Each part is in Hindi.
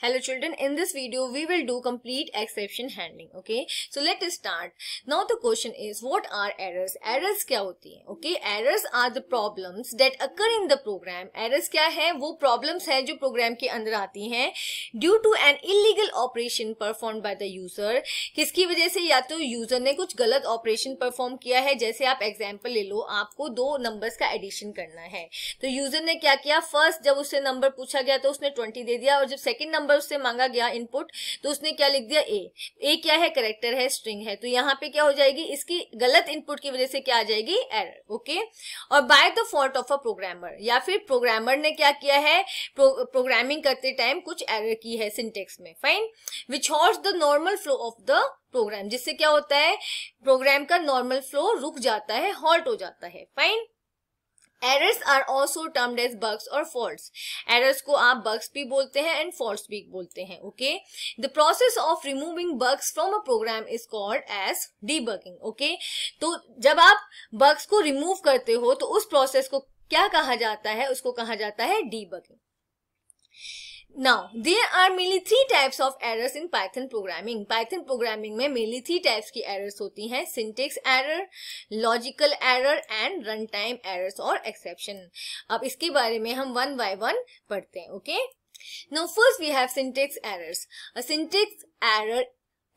hello children in this video we will do complete exception handling okay so let us start now the question is what are errors errors kya hoti hai okay errors are the problems that occur in the program errors kya hai wo problems hai jo program ke andar aati hain due to an illegal operation performed by the user kiski wajah se ya to user ne kuch galat operation perform kiya hai jaise aap example le lo aapko do numbers ka addition karna hai to user ne kya kiya first jab usse number pucha gaya to usne 20 de diya aur jab second number number उससे मांगा गया इनपुट तो उसने क्या लिख दिया ए ए क्या है करेक्टर है स्ट्रिंग है तो यहाँ पे क्या हो जाएगी इसकी गलत इनपुट की वजह से क्या आ जाएगी एर ओके और by the fault of a programmer या फिर प्रोग्रामर ने क्या किया है प्रो, प्रोग्रामिंग करते टाइम कुछ एरर की है सिंटेक्स में fine which halts the normal flow of the program जिससे क्या होता है प्रोग्राम का नॉर्मल फ्लो रुक जाता है हॉल्ट हो जाता है fine errors are also termed as bugs और फॉल्ट एरर्स को आप बग्स भी बोलते हैं एंड फॉल्ट भी बोलते हैं okay the process of removing bugs from a program is called as debugging okay तो जब आप बग्स को रिमूव करते हो तो उस प्रोसेस को क्या कहा जाता है उसको कहा जाता है debugging Now, there are mainly three types of errors in Python programming. Python programming में mainly three types की errors होती हैं syntax error, logical error and runtime errors or exception. अब इसके बारे में हम one by one पढ़ते हैं, okay? Now first we have syntax errors. A syntax error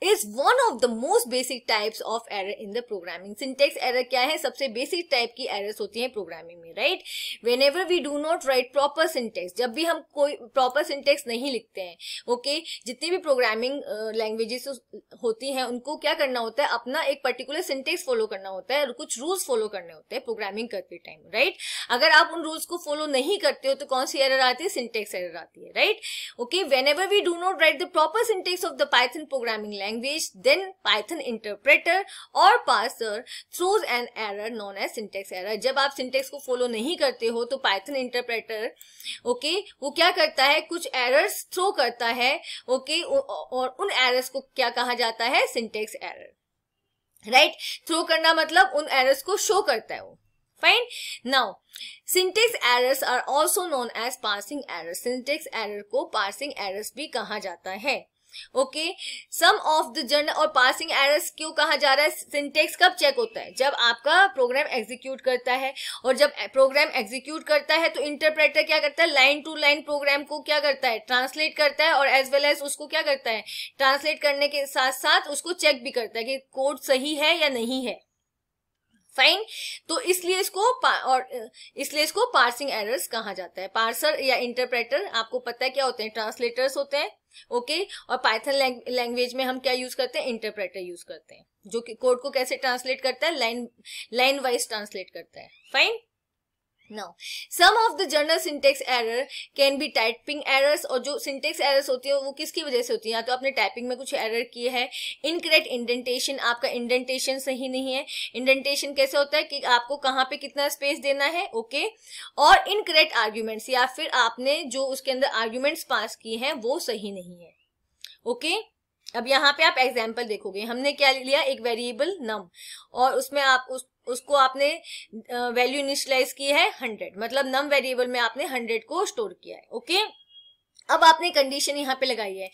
is one of the most basic types of error in the programming syntax error क्या है सबसे बेसिक टाइप की एरर्स होती हैं प्रोग्रामिंग में right whenever we do not write proper syntax जब भी हम कोई प्रॉपर सिंटेक्स नहीं लिखते हैं ओके okay? जितनी भी प्रोग्रामिंग लैंग्वेजेस होती हैं उनको क्या करना होता है अपना एक पर्टिकुलर सिंटेक्स फॉलो करना होता है और कुछ रूल्स फॉलो करने होते हैं प्रोग्रामिंग करते टाइम राइट अगर आप उन रूल्स को फॉलो नहीं करते हो तो कौन सी एरर आती है सिंटेक्स एरर आती है right okay whenever we do not write the proper syntax of the Python programming language language, then Python interpreter or parser throws an error known as syntax error. जब आप syntax को follow नहीं करते हो तो Python interpreter, okay, वो क्या करता है कुछ errors throw करता है, okay, और उन errors को क्या कहा जाता है syntax error. Right right? Throw करना मतलब उन एरर्स को शो करता है वो fine now syntax errors are also known as parsing errors syntax error को पार्सिंग एरर्स भी कहा जाता है okay some of the general और पासिंग एरर्स क्यों कहा जा रहा है सिंटेक्स कब चेक होता है जब आपका प्रोग्राम एग्जीक्यूट करता है और जब प्रोग्राम एग्जीक्यूट करता है तो इंटरप्रेटर क्या करता है लाइन टू लाइन प्रोग्राम को क्या करता है ट्रांसलेट करता है और एज वेल एज उसको क्या करता है ट्रांसलेट करने के साथ साथ उसको चेक भी करता है कि कोड सही है या नहीं है फाइन तो इसलिए इसको और इसलिए इसको पार्सिंग एरर्स कहा जाता है पार्सर या इंटरप्रेटर आपको पता है क्या होते हैं ट्रांसलेटर्स होते हैं ओके okay? और पाइथन लैंग्वेज में हम क्या यूज करते हैं इंटरप्रेटर यूज करते हैं जो कि कोड को कैसे ट्रांसलेट करता है लाइन लाइन वाइज ट्रांसलेट करता है fine now some of the general syntax error can be typing errors और जो सिंटेक्स एरर्स होती है वो किसकी वजह से होती है या तो आपने टाइपिंग में कुछ एरर किए है इनकरेक्ट इंडेंटेशन आपका इंडेंटेशन सही नहीं है इंडेंटेशन कैसे होता है कि आपको कहाँ पे कितना स्पेस देना है ओके okay? और इनकरेक्ट आर्ग्यूमेंट्स या फिर आपने जो उसके अंदर आर्ग्यूमेंट्स पास किए हैं वो सही नहीं है ओके okay? अब यहाँ पे आप एग्जाम्पल देखोगे हमने क्या लिया एक वेरिएबल नम और उसमें आप उस उसको आपने वैल्यू इनिशलाइज की है हंड्रेड मतलब नम वेरिएबल में आपने हंड्रेड को स्टोर किया है ओके अब आपने कंडीशन यहाँ पे लगाई है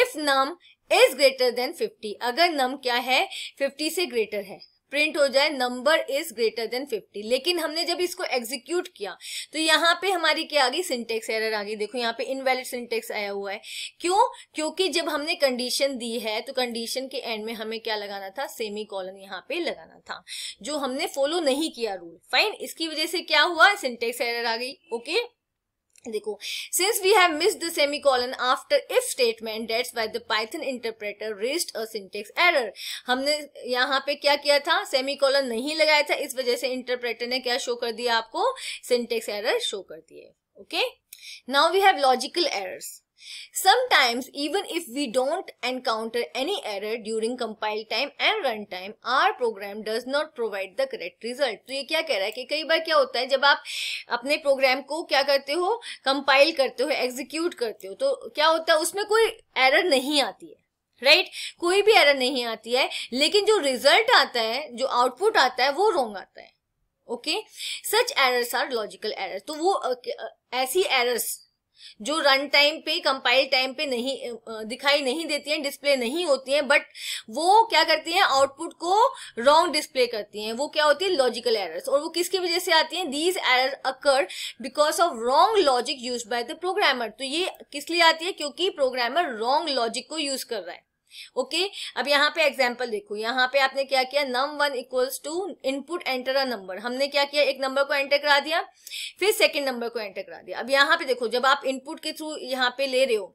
if num is greater than fifty अगर नम क्या है फिफ्टी से ग्रेटर है प्रिंट हो जाए नंबर इज ग्रेटर देन 50 लेकिन हमने जब इसको एग्जीक्यूट किया तो यहाँ पे हमारी क्या आ गई सिंटेक्स एरर आ गई देखो यहाँ पे इनवैलिड सिंटेक्स आया हुआ है क्यों क्योंकि जब हमने कंडीशन दी है तो कंडीशन के एंड में हमें क्या लगाना था सेमी कॉलन यहाँ पे लगाना था जो हमने फॉलो नहीं किया रूल फाइन इसकी वजह से क्या हुआ सिंटेक्स एरर आ गई ओके okay? देखो since we have miss the semicolon after if statement that's by the Python interpreter raised a syntax error हमने यहाँ पे क्या किया था सेमी कॉलन नहीं लगाया था इस वजह से इंटरप्रेटर ने क्या शो कर दिया आपको सिंटेक्स एरर शो कर दिए okay now we have logical errors Sometimes, even if we don't encounter any error during compile time and run time our program does not provide the correct result. तो ये क्या कह रहा है कि कई बार क्या होता है जब आप अपने प्रोग्राम को क्या करते हो कंपाइल करते हो एग्जीक्यूट करते हो तो क्या होता है उसमें कोई एरर नहीं आती है राइट right? कोई भी एरर नहीं आती है लेकिन जो रिजल्ट आता है जो आउटपुट आता है वो रोंग आता है okay such errors are logical errors तो वो ऐसी एरर्स जो रन टाइम पे कंपाइल टाइम पे नहीं दिखाई नहीं देती हैं डिस्प्ले नहीं होती हैं बट वो क्या करती हैं आउटपुट को रॉन्ग डिस्प्ले करती हैं वो क्या होती है लॉजिकल एरर्स और वो किसकी वजह से आती हैं these error occur because of wrong logic use by the programmer तो ये किस लिए आती है क्योंकि प्रोग्रामर रॉन्ग लॉजिक को यूज कर रहा है ओके अब यहाँ पे एग्जाम्पल देखो यहाँ पे आपने क्या किया num one equals to input enter a number हमने क्या किया एक नंबर को एंटर करा दिया फिर सेकेंड नंबर को एंटर करा दिया अब यहाँ पे देखो जब आप इनपुट के थ्रू यहाँ पे ले रहे हो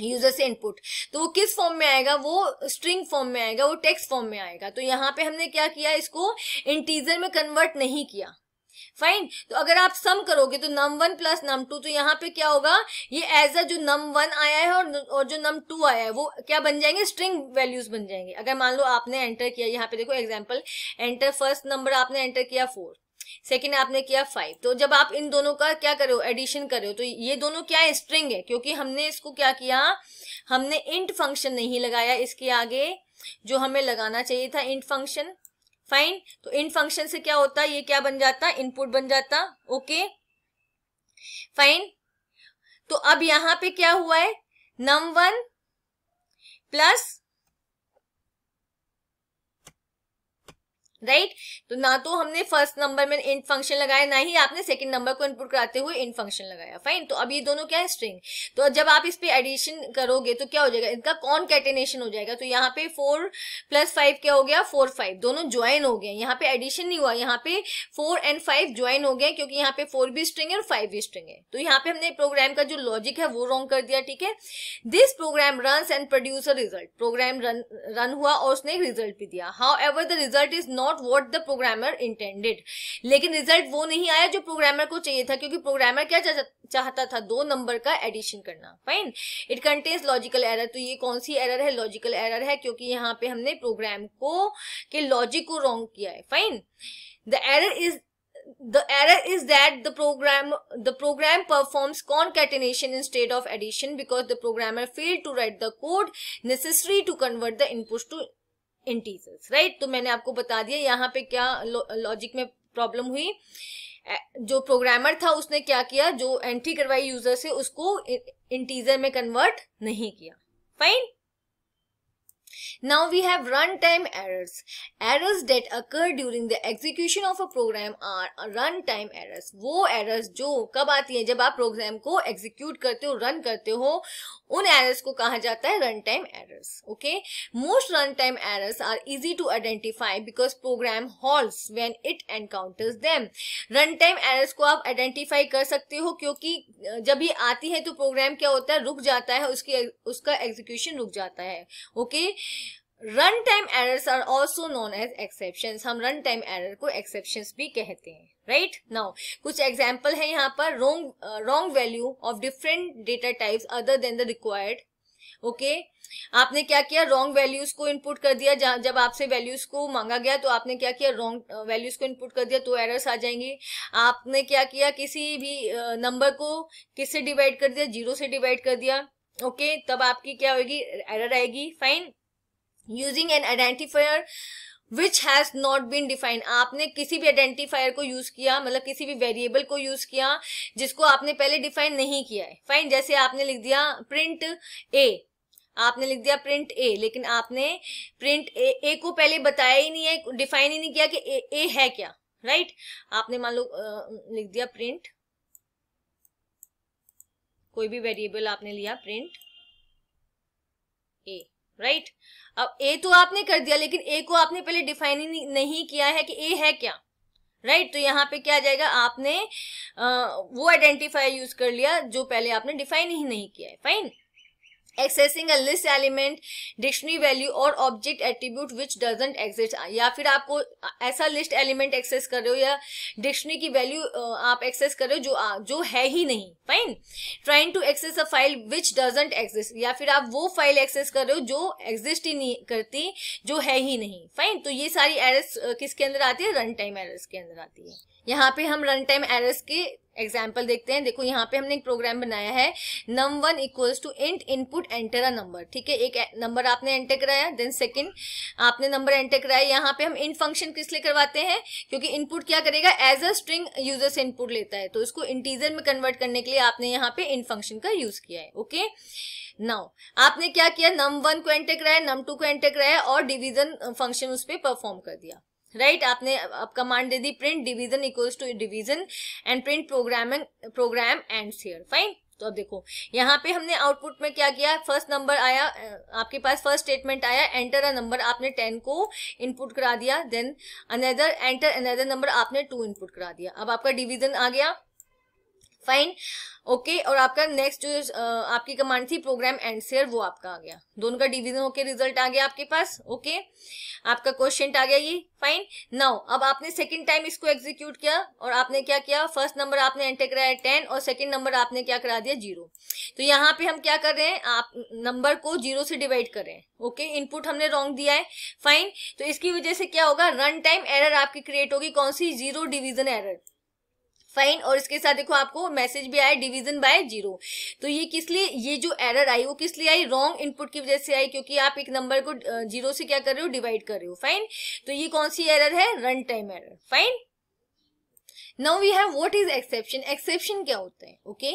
यूजर से इनपुट तो वो किस फॉर्म में आएगा वो स्ट्रिंग फॉर्म में आएगा वो टेक्स्ट फॉर्म में आएगा तो यहाँ पे हमने क्या किया इसको इंटीजर में कन्वर्ट नहीं किया फाइन तो अगर आप सम करोगे तो num one plus num two तो यहाँ पे क्या होगा ये एज अ जो नम वन आया है और, और जो नम टू आया है वो क्या बन जाएंगे स्ट्रिंग वैल्यूज बन जाएंगे अगर मान लो आपने एंटर किया यहाँ पे देखो एग्जाम्पल एंटर फर्स्ट नंबर आपने एंटर किया फोर सेकेंड आपने किया फाइव तो जब आप इन दोनों का क्या करो एडिशन करो तो ये दोनों क्या है स्ट्रिंग है क्योंकि हमने इसको क्या किया हमने इंट फंक्शन नहीं लगाया इसके आगे जो हमें लगाना चाहिए था इंट फंक्शन फाइन तो इन फंक्शन से क्या होता है ये क्या बन जाता इनपुट बन जाता ओके फाइन तो अब यहां पे क्या हुआ है नम वन प्लस राइट तो ना तो हमने फर्स्ट नंबर में इंट फंक्शन लगाया ना ही आपने सेकंड नंबर को इनपुट कराते हुए इंट फंक्शन लगाया फाइन तो अब ये दोनों क्या है स्ट्रिंग तो जब आप इस पे एडिशन करोगे तो क्या हो जाएगा इनका कौन कैटेनेशन हो जाएगा तो यहाँ पे फोर प्लस फाइव क्या हो गया फोर फाइव दोनों ज्वाइन हो गए यहाँ पे एडिशन नहीं हुआ यहाँ पे फोर एंड फाइव ज्वाइन हो गए क्योंकि यहाँ पे फोर भी स्ट्रिंग है और फाइव भी स्ट्रिंग है तो यहाँ पे हमने प्रोग्राम का जो लॉजिक है वो रॉन्ग कर दिया ठीक है this program run and produces result program run run हुआ और उसने रिजल्ट भी दिया how the result is not not what the programmer intended लेकिन रिजल्ट वो नहीं आया जो प्रोग्रामर को चाहिए था क्योंकि प्रोग्रामर क्या चाहता था दो नंबर का एडिशन करना fine it contains logical error तो ये कौन सी एरर है लॉजिकल एरर है क्योंकि यहाँ पे हमने प्रोग्राम को के लॉजिक को रॉन्ग किया है fine the error is the error is that the program the program performs concatenation instead of addition because the programmer failed to write the code necessary to convert the inputs to integers right तो मैंने आपको बता दिया यहाँ पे क्या लॉजिक में प्रॉब्लम हुई जो प्रोग्रामर था उसने क्या किया जो एंट्री करवाई यूजर से उसको इंटीजर में कन्वर्ट नहीं किया fine Now we have runtime errors. Errors that occur during the execution of a program are runtime errors. वो errors जो कब आती हैं जब आप program को execute करते हो run करते हो उन एरर्स को कहा जाता है run time errors okay most run time errors are easy to identify because program halts when it encounters them run time errors को आप आइडेंटिफाई कर सकते हो क्योंकि जब ये आती है तो प्रोग्राम क्या होता है रुक जाता है उसकी उसका एग्जीक्यूशन रुक जाता है okay okay? Run time errors are also known as exception हम रन टाइम एरर को एक्सेप्शन भी कहते हैं राइट नाउ कुछ एग्जाम्पल है यहाँ पर wrong wrong value of different data types other than the required okay आपने क्या किया रॉन्ग वैल्यूज को इनपुट कर दिया जब आपसे वैल्यूज को मांगा गया तो आपने क्या किया रॉन्ग वैल्यूज uh, को इनपुट कर दिया तो एरर्स आ जाएंगे आपने क्या किया किसी भी नंबर uh, को किससे डिवाइड कर दिया जीरो से डिवाइड कर दिया ओके okay, तब आपकी क्या होगी एरर आएगी fine using an identifier which has not been defined आपने किसी भी आइडेंटिफायर को यूज किया मतलब किसी भी वेरिएबल को यूज किया जिसको आपने पहले डिफाइन नहीं किया है फाइन जैसे आपने लिख दिया प्रिंट ए आपने लिख दिया प्रिंट ए लेकिन आपने प्रिंट ए, ए को पहले बताया ही नहीं है डिफाइन ही नहीं किया कि ए, ए है क्या राइट आपने मान लो लिख दिया प्रिंट कोई भी वेरिएबल आपने लिया प्रिंट ए राइट अब ए तो आपने कर दिया लेकिन ए को आपने पहले डिफाइन ही नहीं किया है कि ए है क्या राइट right? तो यहाँ पे क्या जाएगा आपने आ, वो आइडेंटिफायर यूज कर लिया जो पहले आपने डिफाइन ही नहीं किया है fine accessing a list element dictionary value और object attribute which doesn't exist या फिर आपको ऐसा लिस्ट एलिमेंट एक्सेस कर रहे हो या डिक्शनरी की वैल्यू आप एक्सेस कर रहे हो जो जो है ही नहीं fine trying to access a file which doesn't exist या फिर आप वो फाइल एक्सेस कर रहे हो जो एग्जिस्ट ही नहीं करती जो है ही नहीं फाइन तो ये सारी एरर्स किसके अंदर आती है रन टाइम एरर्स के अंदर आती है यहाँ पे हम रन टाइम एरर्स के एग्जाम्पल देखते हैं देखो यहाँ पे हमने एक प्रोग्राम बनाया है num one equals to int input enter a number ठीक है एक नंबर आपने एंटर कराया देन सेकंड आपने नंबर एंटर कराया यहाँ पे हम इंट फंक्शन किस लिए करवाते हैं क्योंकि इनपुट क्या करेगा एज अ स्ट्रिंग यूजर से इनपुट लेता है तो इसको इंटीजर में कन्वर्ट करने के लिए आपने यहाँ पे इंट फंक्शन का यूज किया है ओके नाउ आपने क्या किया नम वन को एंटर कराया नम टू को एंटर कराया और डिविजन फंक्शन उस पर परफॉर्म कर दिया राइट right? आपने अब कमांड दे दी print division equals to division and print programming program and here fine तो अब देखो यहाँ पे हमने आउटपुट में क्या किया फर्स्ट नंबर आया आपके पास फर्स्ट स्टेटमेंट आया एंटर अ नंबर आपने टेन को इनपुट करा दिया then another enter another number आपने टू इनपुट करा दिया अब आपका डिवीजन आ गया फाइन ओके okay, और आपका नेक्स्ट जो uh, आपकी कमांड थी प्रोग्राम एंड शेयर वो आपका आ गया दोनों का डिवीजन होके रिजल्ट आ गया आपके पास ओके okay? आपका क्वेश्चन आ गया ये फाइन नाउ अब आपने सेकंड टाइम इसको एग्जीक्यूट किया और आपने क्या किया फर्स्ट नंबर आपने एंटर कराया टेन और सेकंड नंबर आपने क्या करा दिया जीरो तो यहाँ पे हम क्या कर रहे हैं आप नंबर को जीरो से डिवाइड कर रहे हैं ओके okay? इनपुट हमने रॉन्ग दिया है फाइन तो इसकी वजह से क्या होगा रन टाइम एरर आपकी क्रिएट होगी कौन सी जीरो डिविजन एरर फाइन और इसके साथ देखो आपको मैसेज भी आया डिवीजन बाय जीरो तो ये किस लिए ये जो एरर आई वो किस लिए आई रॉन्ग इनपुट की वजह से आई क्योंकि आप एक नंबर को जीरो से क्या कर रहे हो डिवाइड कर रहे हो फाइन तो ये कौन सी एरर है run time error fine now we have what is exception exception क्या होता है okay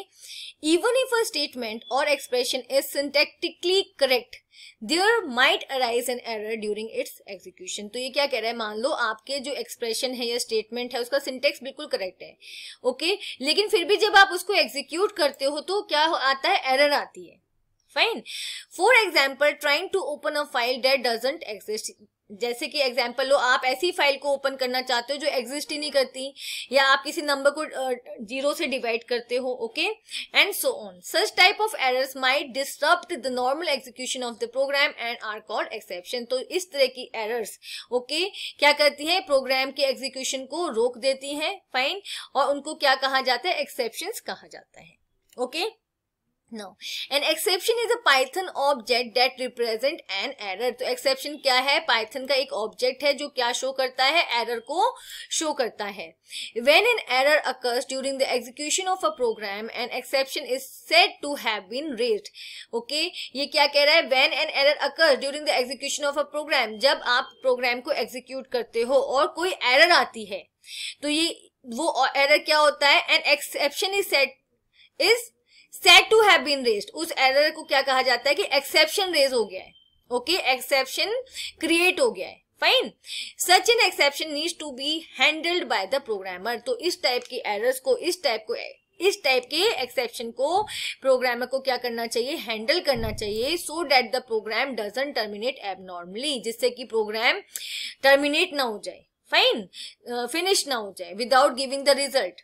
even if a statement or expression is syntactically correct there might arise an error during its execution तो ये क्या कह रहा है मान लो आपके जो एक्सप्रेशन है या स्टेटमेंट है उसका सिंटेक्स बिल्कुल करेक्ट है ओके okay? लेकिन फिर भी जब आप उसको एग्जीक्यूट करते हो तो क्या हो आता है एरर आती है fine for example trying to open a file that doesn't exist जैसे कि एग्जाम्पल लो आप ऐसी फाइल को ओपन करना चाहते हो जो एग्जिस्ट ही नहीं करती या आप किसी नंबर को जीरो से डिवाइड करते हो okay and so on such type of errors might disturb the normal execution of the program and are called exception तो इस तरह की एरर्स ओके okay? क्या करती हैं प्रोग्राम के एग्जीक्यूशन को रोक देती हैं फाइन और उनको क्या कहा जाता है एक्सेप्शन कहा जाता है okay okay? No an exception is a Python object that represent an error तो एक्सेप्शन क्या है पाइथन का एक ऑब्जेक्ट है जो क्या शो करता है एरर को शो करता है when an error occurs during the execution of a program an exception is said to have been raise okay ये क्या कह रहा है when an error occurs during the execution of a program जब आप प्रोग्राम को एग्जीक्यूट करते हो और कोई एरर आती है तो ये वो एरर क्या होता है an exception is said is set to have been raised उस एरर को क्या कहा जाता है कि एक्सेप्शन रेज हो गया है ओके एक्सेप्शन क्रिएट हो गया है fine such an exception needs to be handled by the programmer तो इस टाइप की एरर्स को इस टाइप को इस टाइप के एक्सेप्शन को प्रोग्रामर को क्या करना चाहिए हैंडल करना चाहिए so that the program doesn't terminate abnormally जिससे कि प्रोग्राम टर्मिनेट ना हो जाए फाइन फिनिश uh, ना हो जाए without giving the result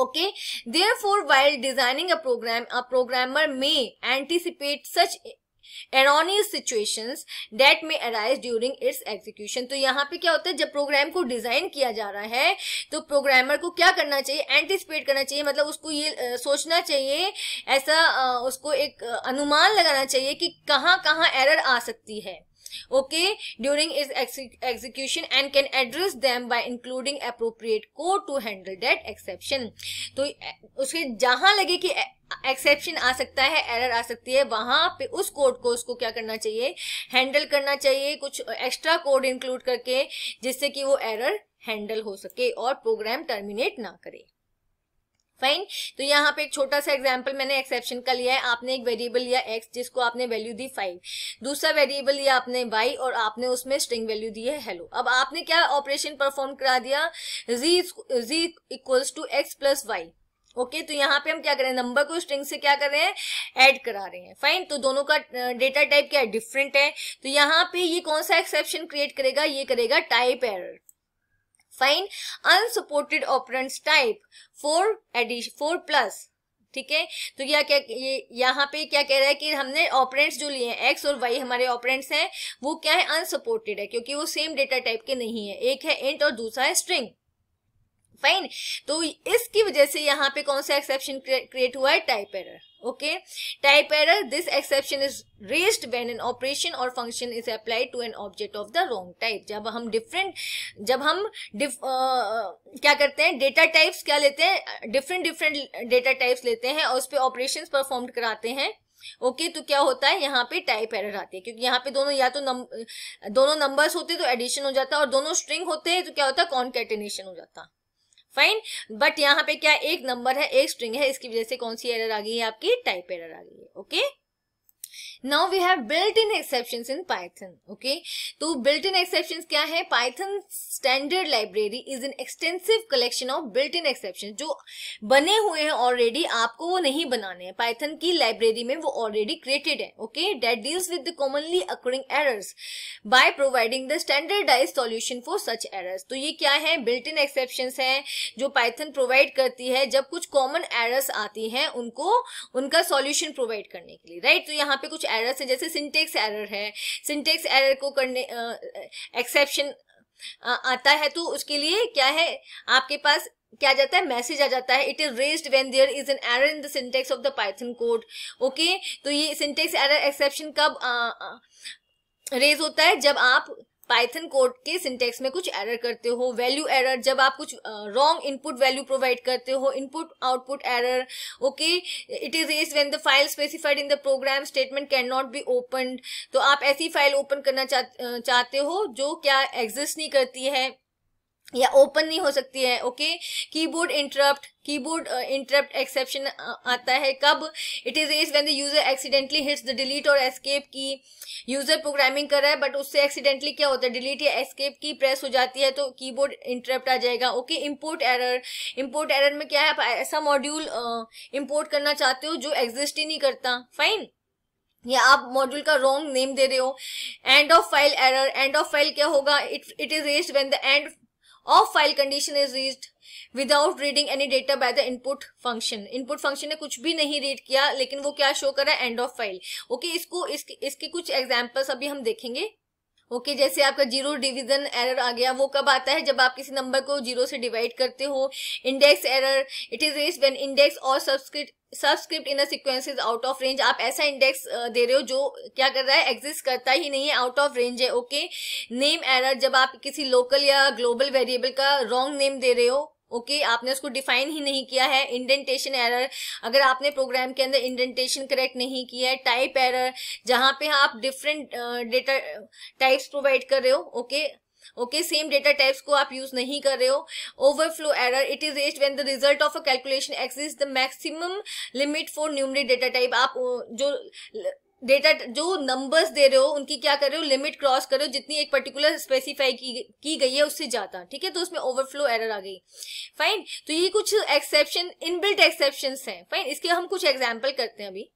okay therefore while designing a program a programmer may anticipate such erroneous situations that may arise during its execution तो यहाँ पे क्या होता है जब प्रोग्राम को डिजाइन किया जा रहा है तो प्रोग्रामर को क्या करना चाहिए एंटिसिपेट करना चाहिए मतलब उसको ये सोचना चाहिए ऐसा उसको एक अनुमान लगाना चाहिए कि कहाँ कहाँ एरर आ सकती है okay during its exec execution and can address them by including appropriate code to handle that exception तो उसके जहां लगे कि एक्सेप्शन आ सकता है एरर आ सकती है वहां पे उस कोड को उसको क्या करना चाहिए हैंडल करना चाहिए कुछ एक्स्ट्रा कोड इंक्लूड करके जिससे कि वो एरर हैंडल हो सके और प्रोग्राम टर्मिनेट ना करे फाइन तो यहाँ पे एक छोटा सा एग्जाम्पल मैंने एक्सेप्शन का लिया है आपने एक वेरिएबल लिया एक्स जिसको आपने वैल्यू दी फाइव दूसरा वेरिएबल लिया आपने वाई और आपने उसमें स्ट्रिंग वैल्यू दी है हेलो अब आपने क्या ऑपरेशन परफॉर्म करा दिया Z Z equals to X plus Y okay okay, तो यहाँ पे हम क्या कर रहे हैं नंबर को स्ट्रिंग से क्या कर रहे हैं ऐड करा रहे हैं फाइन तो दोनों का डेटा टाइप क्या है डिफरेंट है तो यहाँ पे ये कौन सा एक्सेप्शन क्रिएट करेगा ये करेगा type error fine unsupported operands type for addition for plus ठीक है तो यह क्या ये यहाँ पे क्या कह रहा है कि हमने ऑपरेंट्स जो लिए हैं एक्स और वाई हमारे ऑपरेंट्स हैं वो क्या है अनसपोर्टेड है क्योंकि वो सेम डेटा टाइप के नहीं है एक है इंट और दूसरा है स्ट्रिंग फाइन तो इसकी वजह से यहाँ पे कौन सा एक्सेप्शन क्रिएट हुआ है type error okay type error this exception is raised when an operation or function is applied to an object of the wrong type जब हम डिफरेंट जब हम डिफ क्या करते हैं डेटा टाइप्स क्या लेते हैं डिफरेंट डिफरेंट डेटा टाइप्स लेते हैं और उस पर ऑपरेशन परफॉर्म कराते हैं ओके okay, तो क्या होता है यहाँ पे टाइप एरर आती है क्योंकि यहाँ पे दोनों या तो नम, दोनों नंबर्स होते तो एडिशन हो जाता है और दोनों स्ट्रिंग होते हैं तो क्या होता है कॉन हो जाता है फाइन बट यहाँ पे क्या एक नंबर है एक स्ट्रिंग है इसकी वजह से कौन सी एरर आ गई है आपकी टाइप एरर आ गई है okay now we have built in exception in Python okay तो बिल्ट इन एक्सेप्शन क्या है Python standard library is an extensive collection of built in exception जो बने हुए हैं ऑलरेडी आपको वो नहीं बनाने हैं पाइथन की लाइब्रेरी में वो ऑलरेडी क्रिएटेड है okay that deals with the commonly occurring errors by providing the standardize solution for such errors तो ये क्या है बिल्ट इन एक्सेप्शन है जो पाइथन प्रोवाइड करती है जब कुछ कॉमन एरर्स आती हैं उनको उनका सॉल्यूशन प्रोवाइड करने के लिए राइट right? तो यहाँ पे कुछ एरर से जैसे सिंटेक्स एरर है सिंटेक्स एरर को करने एक्सेप्शन आता है तो उसके लिए क्या है आपके पास क्या जाता है मैसेज आ जाता है it is raised when there is an error in the syntax of the Python code okay तो ये सिंटेक्स एरर एक्सेप्शन कब रेज होता है जब आप पाइथन कोड के सिंटेक्स में कुछ एरर करते हो वैल्यू एरर जब आप कुछ रॉन्ग इनपुट वैल्यू प्रोवाइड करते हो input output error okay it is raise when the file specified in the program statement can not be open तो आप ऐसी फाइल ओपन करना चाहते हो जो क्या एग्जिस्ट नहीं करती है या ओपन नहीं हो सकती है okay keyboard interrupt keyboard interrupt exception आता है कब it is raise when the user accidentally hits the delete or escape key user programming कर रहा है बट उससे एक्सीडेंटली क्या होता है डिलीट या एस्केप की प्रेस हो जाती है तो कीबोर्ड इंटरप्ट आ जाएगा okay import error import error में क्या है आप ऐसा मॉड्यूल इंपोर्ट uh, करना चाहते हो जो एग्जिस्ट ही नहीं करता फाइन या आप मॉड्यूल का रॉन्ग नेम दे रहे हो end of file error end of file क्या होगा it it is raised when the end of file condition is reached without reading any data by the input function input function ने कुछ भी नहीं रीड किया लेकिन वो क्या शो कर रहा है एंड ऑफ फाइल ओके इसको इसके इसके कुछ एग्जाम्पल्स अभी हम देखेंगे ओके okay, जैसे आपका जीरो डिवीजन एरर आ गया वो कब आता है जब आप किसी नंबर को जीरो से डिवाइड करते हो index error it is raised when index or subscript subscript in sequence is out of range आप ऐसा इंडेक्स दे रहे हो जो क्या कर रहा है एग्जिस्ट करता ही नहीं है आउट ऑफ रेंज है ओके नेम एरर जब आप किसी लोकल या ग्लोबल वेरिएबल का रॉन्ग नेम दे रहे हो ओके आपने उसको डिफाइन ही नहीं किया है इंडेंटेशन एरर अगर आपने प्रोग्राम के अंदर इंडेंटेशन करेक्ट नहीं किया है टाइप एरर जहां पे आप डिफरेंट डेटा टाइप्स प्रोवाइड कर रहे हो okay okay same data types को आप यूज नहीं कर रहे हो overflow error it is raised when the result of a calculation exceeds the maximum limit for numeric data type आप जो डेटा जो नंबर्स दे रहे हो उनकी क्या कर रहे हो लिमिट क्रॉस कर रहे हो जितनी एक पर्टिकुलर स्पेसिफाई की, की गई है उससे ज्यादा ठीक है तो उसमें ओवरफ्लो एरर आ गई फाइन तो ये कुछ एक्सेप्शन इनबिल्ट एक्सेप्शन हैं फाइन इसके हम कुछ एग्जाम्पल करते हैं अभी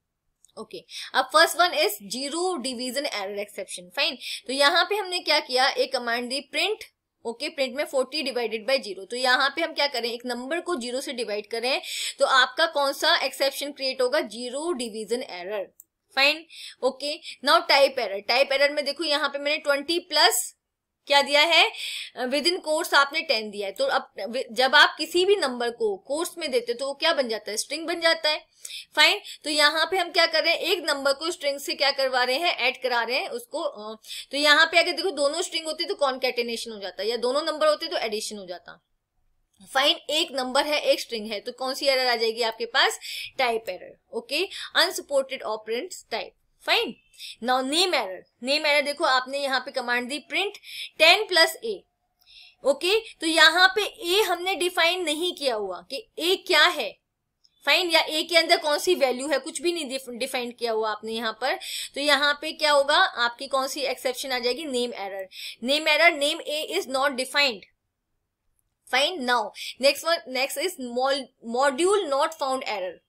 ओके अब first one is zero division error exception fine तो यहाँ पे हमने क्या किया एक कमांड दी प्रिंट ओके okay, प्रिंट में फोर्टी डिवाइडेड बाय जीरो तो यहाँ पे हम क्या करें एक नंबर को जीरो से डिवाइड करें तो आपका कौन सा एक्सेप्शन क्रिएट होगा zero division error fine okay now type error type error में देखो यहाँ पे मैंने ट्वेंटी प्लस क्या दिया है विद इन कोर्स आपने टेन दिया है तो अब जब आप किसी भी नंबर को कोर्स में देते हो तो वो क्या बन जाता है स्ट्रिंग बन जाता है फाइन तो यहाँ पे हम क्या कर रहे हैं एक नंबर को स्ट्रिंग से क्या करवा रहे हैं ऐड करा रहे हैं उसको तो यहाँ पे अगर देखो दोनों स्ट्रिंग होती तो कॉन्केटेनेशन हो जाता है या दोनों नंबर होते तो एडिशन हो जाता है फाइन एक नंबर है एक स्ट्रिंग है तो कौन सी एरर आ जाएगी आपके पास type error okay unsupported operand type fine now name error name error देखो आपने यहाँ पे कमांड दी print ten plus A okay तो यहाँ पे ए हमने डिफाइन नहीं किया हुआ कि ए क्या है फाइन या ए के अंदर कौन सी वैल्यू है कुछ भी नहीं डिफाइन किया हुआ आपने यहाँ पर तो यहाँ पे क्या होगा आपकी कौन सी एक्सेप्शन आ जाएगी name error name error name A is not defined Fine now. Next one, next is module not found error.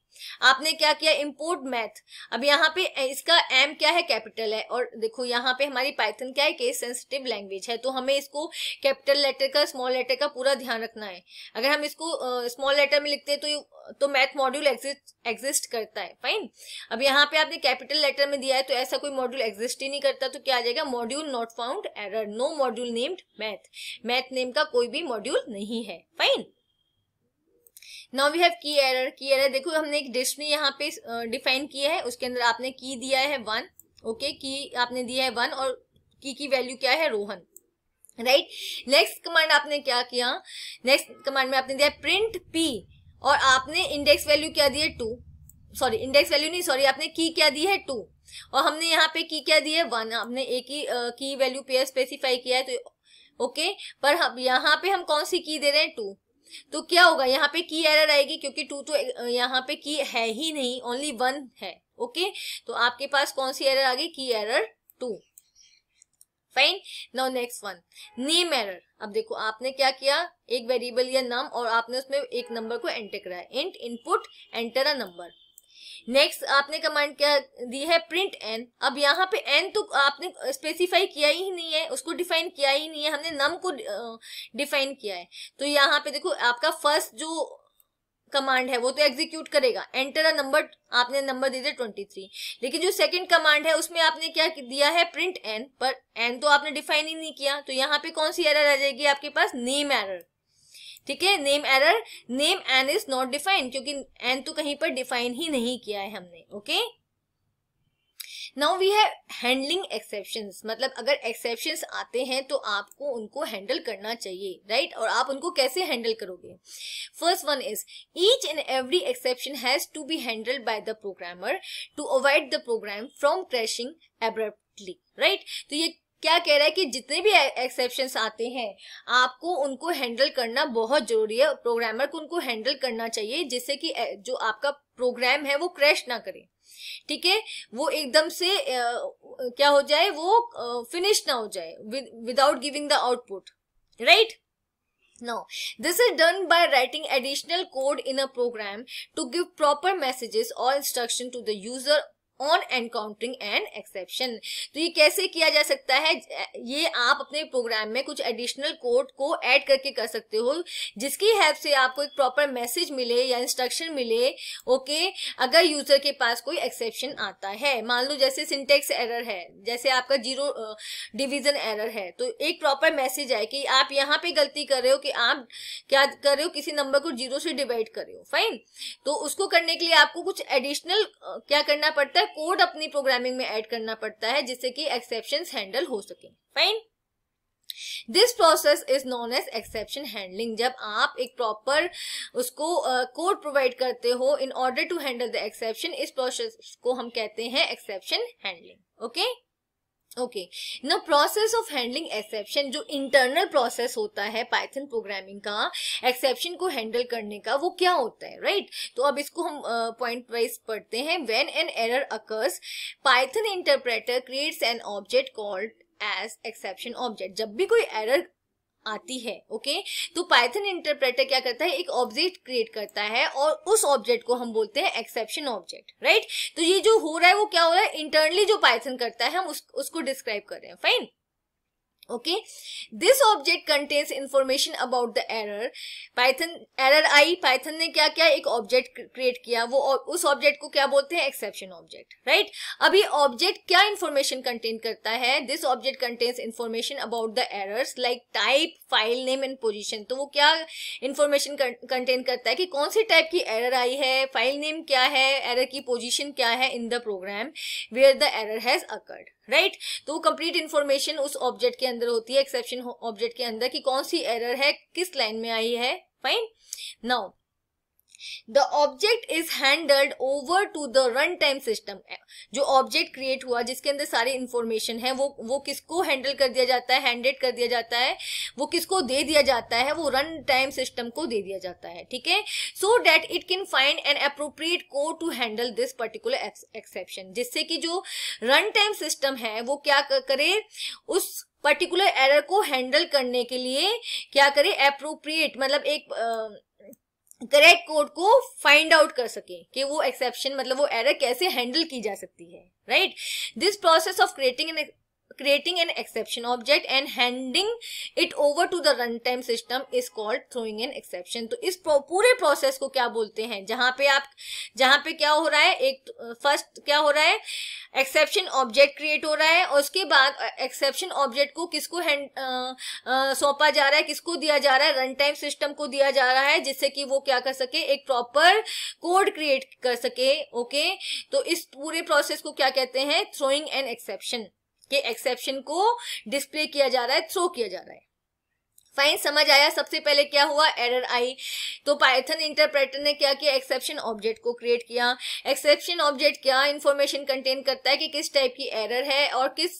आपने क्या किया इम्पोर्ट मैथ अब यहाँ पे इसका एम क्या है कैपिटल है और देखो यहाँ पे हमारी पाइथन क्या है केस सेंसिटिव लैंग्वेज है तो हमें इसको कैपिटल लेटर का स्मॉल लेटर का पूरा ध्यान रखना है अगर हम इसको स्मॉल uh, लेटर में लिखते हैं तो तो मैथ मॉड्यूल एग्जिस्ट करता है फाइन अब यहाँ पे आपने कैपिटल लेटर में दिया है तो ऐसा कोई मॉड्यूल एग्जिस्ट ही नहीं करता तो क्या आ जाएगा module not found error no module named math math name का कोई भी मॉड्यूल नहीं है fine now we have key error key error देखो हमने एक डिक्शनरी यहाँ पे डिफाइन किया है उसके अंदर आपने की दिया है वन ओके okay, की आपने दिया है वन और की की वैल्यू क्या है रोहन राइट नेक्स्ट कमांड आपने क्या किया नेक्स्ट कमांड में आपने दिया प्रिंट पी और आपने इंडेक्स वैल्यू क्या दी है टू सॉरी इंडेक्स वैल्यू नहीं सॉरी आपने की क्या दी है टू और हमने यहाँ पे की क्या दी है वन आपने एक ही की वैल्यू पेयर स्पेसिफाई किया है तो ओके okay, पर हम यहाँ पे हम कौन सी की दे रहे हैं टू तो क्या होगा यहाँ पे की एरर आएगी क्योंकि टू तो यहाँ पे की है ही नहीं ओनली वन है ओके तो आपके पास कौन सी एरर आ गई key error two fine now next one name error अब देखो आपने क्या किया एक वेरिएबल या नाम और आपने उसमें एक नंबर को एंटर कराया int input enter a number next आपने कमांड क्या दी है प्रिंट एन अब यहाँ पे एन तो आपने स्पेसिफाई किया ही नहीं है उसको डिफाइन किया ही नहीं है हमने नम को डिफाइन किया है तो यहाँ पे देखो आपका फर्स्ट जो कमांड है वो तो एग्जीक्यूट करेगा एंटर अ नंबर आपने नंबर दे दिया ट्वेंटी थ्री लेकिन जो सेकंड कमांड है उसमें आपने क्या दिया है प्रिंट एन पर एन तो आपने डिफाइन ही नहीं किया तो यहाँ पे कौन सी एरर आ जाएगी आपके पास नेम एरर ठीक है name error name N is not defined क्योंकि एन तो कहीं पर डिफाइन ही नहीं किया है हमने okay now we have handling exception मतलब अगर एक्सेप्शन आते हैं तो आपको उनको हैंडल करना चाहिए राइट right? और आप उनको कैसे हैंडल करोगे first one is each and every exception has to be handled by the programmer to avoid the program from crashing abruptly right तो ये क्या कह रहा है कि जितने भी एक्सेप्शन आते हैं आपको उनको हैंडल करना बहुत जरूरी है प्रोग्रामर को उनको हैंडल करना चाहिए जिससे कि जो आपका प्रोग्राम है वो क्रैश ना करे ठीक है वो एकदम से आ, क्या हो जाए वो फिनिश ना हो जाए without giving the output right now this is done by writing additional code in a program to give proper messages or instruction to the user on encountering an exception तो ये कैसे किया जा सकता है ये आप अपने प्रोग्राम में कुछ एडिशनल कोड को ऐड करके कर सकते हो जिसकी हेल्प से आपको एक प्रॉपर मैसेज मिले या इंस्ट्रक्शन मिले ओके अगर यूजर के पास कोई एक्सेप्शन आता है मान लो जैसे सिंटेक्स एरर है जैसे आपका जीरो डिविजन एरर है तो एक प्रॉपर मैसेज आए कि आप यहाँ पे गलती कर रहे हो कि आप क्या कर रहे हो किसी नंबर को जीरो से डिवाइड कर रहे हो फाइन तो उसको करने के लिए आपको कुछ एडिशनल क्या करना पड़ता है कोड अपनी प्रोग्रामिंग में ऐड करना पड़ता है जिससे कि एक्सेप्शन हैंडल हो सके fine this process is known as exception handling जब आप एक प्रॉपर उसको कोड uh, प्रोवाइड करते हो in order to handle the exception इस प्रोसेस को हम कहते हैं एक्सेप्शन हैंडलिंग ओके ओके न प्रोसेस ऑफ हैंडलिंग एक्सेप्शन जो इंटरनल प्रोसेस होता है पाइथन प्रोग्रामिंग का एक्सेप्शन को हैंडल करने का वो क्या होता है राइट right? तो अब इसको हम पॉइंट uh, वाइज पढ़ते हैं when an error occurs Python interpreter creates an object called as exception object जब भी कोई एरर आती है ओके तो पाइथन इंटरप्रेटर क्या करता है एक ऑब्जेक्ट क्रिएट करता है और उस ऑब्जेक्ट को हम बोलते हैं एक्सेप्शन ऑब्जेक्ट राइट तो ये जो हो रहा है वो क्या हो रहा है इंटरनली जो पाइथन करता है हम उस, उसको डिस्क्राइब कर रहे हैं fine okay this object contains information about the error python error आई python ने क्या क्या एक object create किया वो उस object को क्या बोलते हैं exception object right अभी object क्या information contain करता है this object contains information about the errors like type file name and position तो वो क्या information contain करता है कि कौन सी type की error आई है file name क्या है error की position क्या है in the program where the error has occurred right right? तो कंप्लीट इन्फॉर्मेशन उस ऑब्जेक्ट के अंदर होती है एक्सेप्शन ऑब्जेक्ट के अंदर कि कौन सी एरर है किस लाइन में आई है fine now the object is handled over to the run time system जो ऑब्जेक्ट क्रिएट हुआ जिसके अंदर सारी इंफॉर्मेशन है वो वो किसको हैंडल कर दिया जाता है हैंडेड कर दिया जाता है वो किसको दे दिया जाता है वो रन टाइम सिस्टम को दे दिया जाता है ठीक है so that it can find an appropriate code to handle this particular exception जिससे कि जो रन टाइम सिस्टम है वो क्या करे उस पर्टिकुलर एरर को हैंडल करने के लिए क्या करे अप्रोप्रिएट मतलब एक करेक्ट कोड को फाइंड आउट कर सके कि वो एक्सेप्शन मतलब वो एरर कैसे हैंडल की जा सकती है right this process of creating an creating an exception object and handing it over to the runtime system is called throwing an exception तो इस पूरे प्रोसेस को क्या बोलते हैं जहां पे आप जहां पे क्या हो रहा है एक फर्स्ट क्या हो रहा है एक्सेप्शन ऑब्जेक्ट क्रिएट हो रहा है और उसके बाद एक्सेप्शन ऑब्जेक्ट को किसको हैंड सौंपा जा रहा है किसको दिया जा रहा है रन टाइम सिस्टम को दिया जा रहा है जिससे कि वो क्या कर सके एक प्रॉपर कोड क्रिएट कर सके ओके okay? तो इस पूरे प्रोसेस को क्या कहते हैं थ्रोइंग एन एक्सेप्शन के एक्सेप्शन को डिस्प्ले किया जा रहा है थ्रो किया जा रहा है फाइन समझ आया सबसे पहले क्या हुआ एरर आई तो पाइथन इंटरप्रेटर ने क्या किया एक्सेप्शन ऑब्जेक्ट को क्रिएट किया एक्सेप्शन ऑब्जेक्ट क्या इन्फॉर्मेशन कंटेन करता है कि किस टाइप की एरर है और किस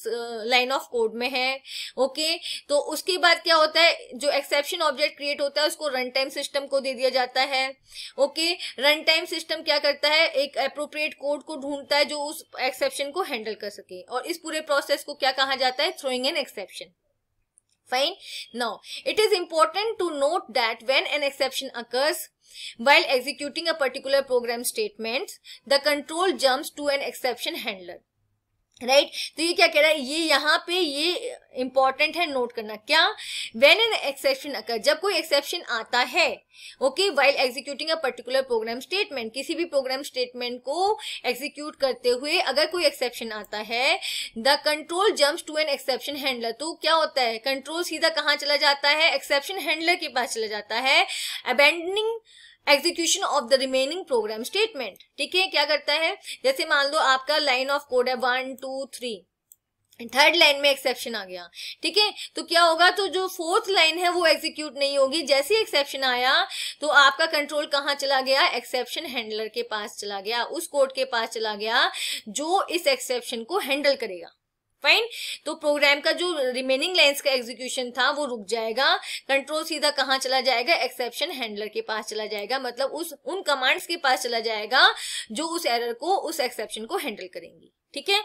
लाइन ऑफ कोड में है ओके okay? तो उसके बाद क्या होता है जो एक्सेप्शन ऑब्जेक्ट क्रिएट होता है उसको रन टाइम सिस्टम को दे दिया जाता है ओके रन टाइम सिस्टम क्या करता है एक अप्रोप्रिएट कोड को ढूंढता है जो उस एक्सेप्शन को हैंडल कर सके और इस पूरे प्रोसेस को क्या कहा जाता है throwing an exception Fine. Now, it is important to note that when an exception occurs, while executing a particular program statement, the control jumps to an exception handler. Right right? तो ये क्या कह रहा है ये यहाँ पे ये इंपॉर्टेंट है नोट करना क्या वेन एन एक्सेप्शन अकर जब कोई एक्सेप्शन आता है okay while executing a particular program statement किसी भी प्रोग्राम स्टेटमेंट को एग्जीक्यूट करते हुए अगर कोई एक्सेप्शन आता है the control jumps to an exception handler तो क्या होता है कंट्रोल सीधा कहाँ चला जाता है एक्सेप्शन हैंडलर के पास चला जाता है abandoning execution of the remaining program statement ठीक है क्या करता है जैसे मान लो आपका लाइन ऑफ कोड है one two three third line में एक्सेप्शन आ गया ठीक है तो क्या होगा तो जो फोर्थ लाइन है वो एग्जीक्यूट नहीं होगी जैसे ही एक्सेप्शन आया तो आपका कंट्रोल कहाँ चला गया एक्सेप्शन हैंडलर के पास चला गया उस कोड के पास चला गया जो इस एक्सेप्शन को हैंडल करेगा फाइन तो प्रोग्राम का जो रिमेनिंग लाइन्स का एग्जीक्यूशन था वो रुक जाएगा कंट्रोल सीधा कहाँ चला जाएगा एक्सेप्शन हैंडलर के पास चला जाएगा मतलब उस उन कमांड्स के पास चला जाएगा जो उस एरर को उस एक्सेप्शन को हैंडल करेंगी ठीक है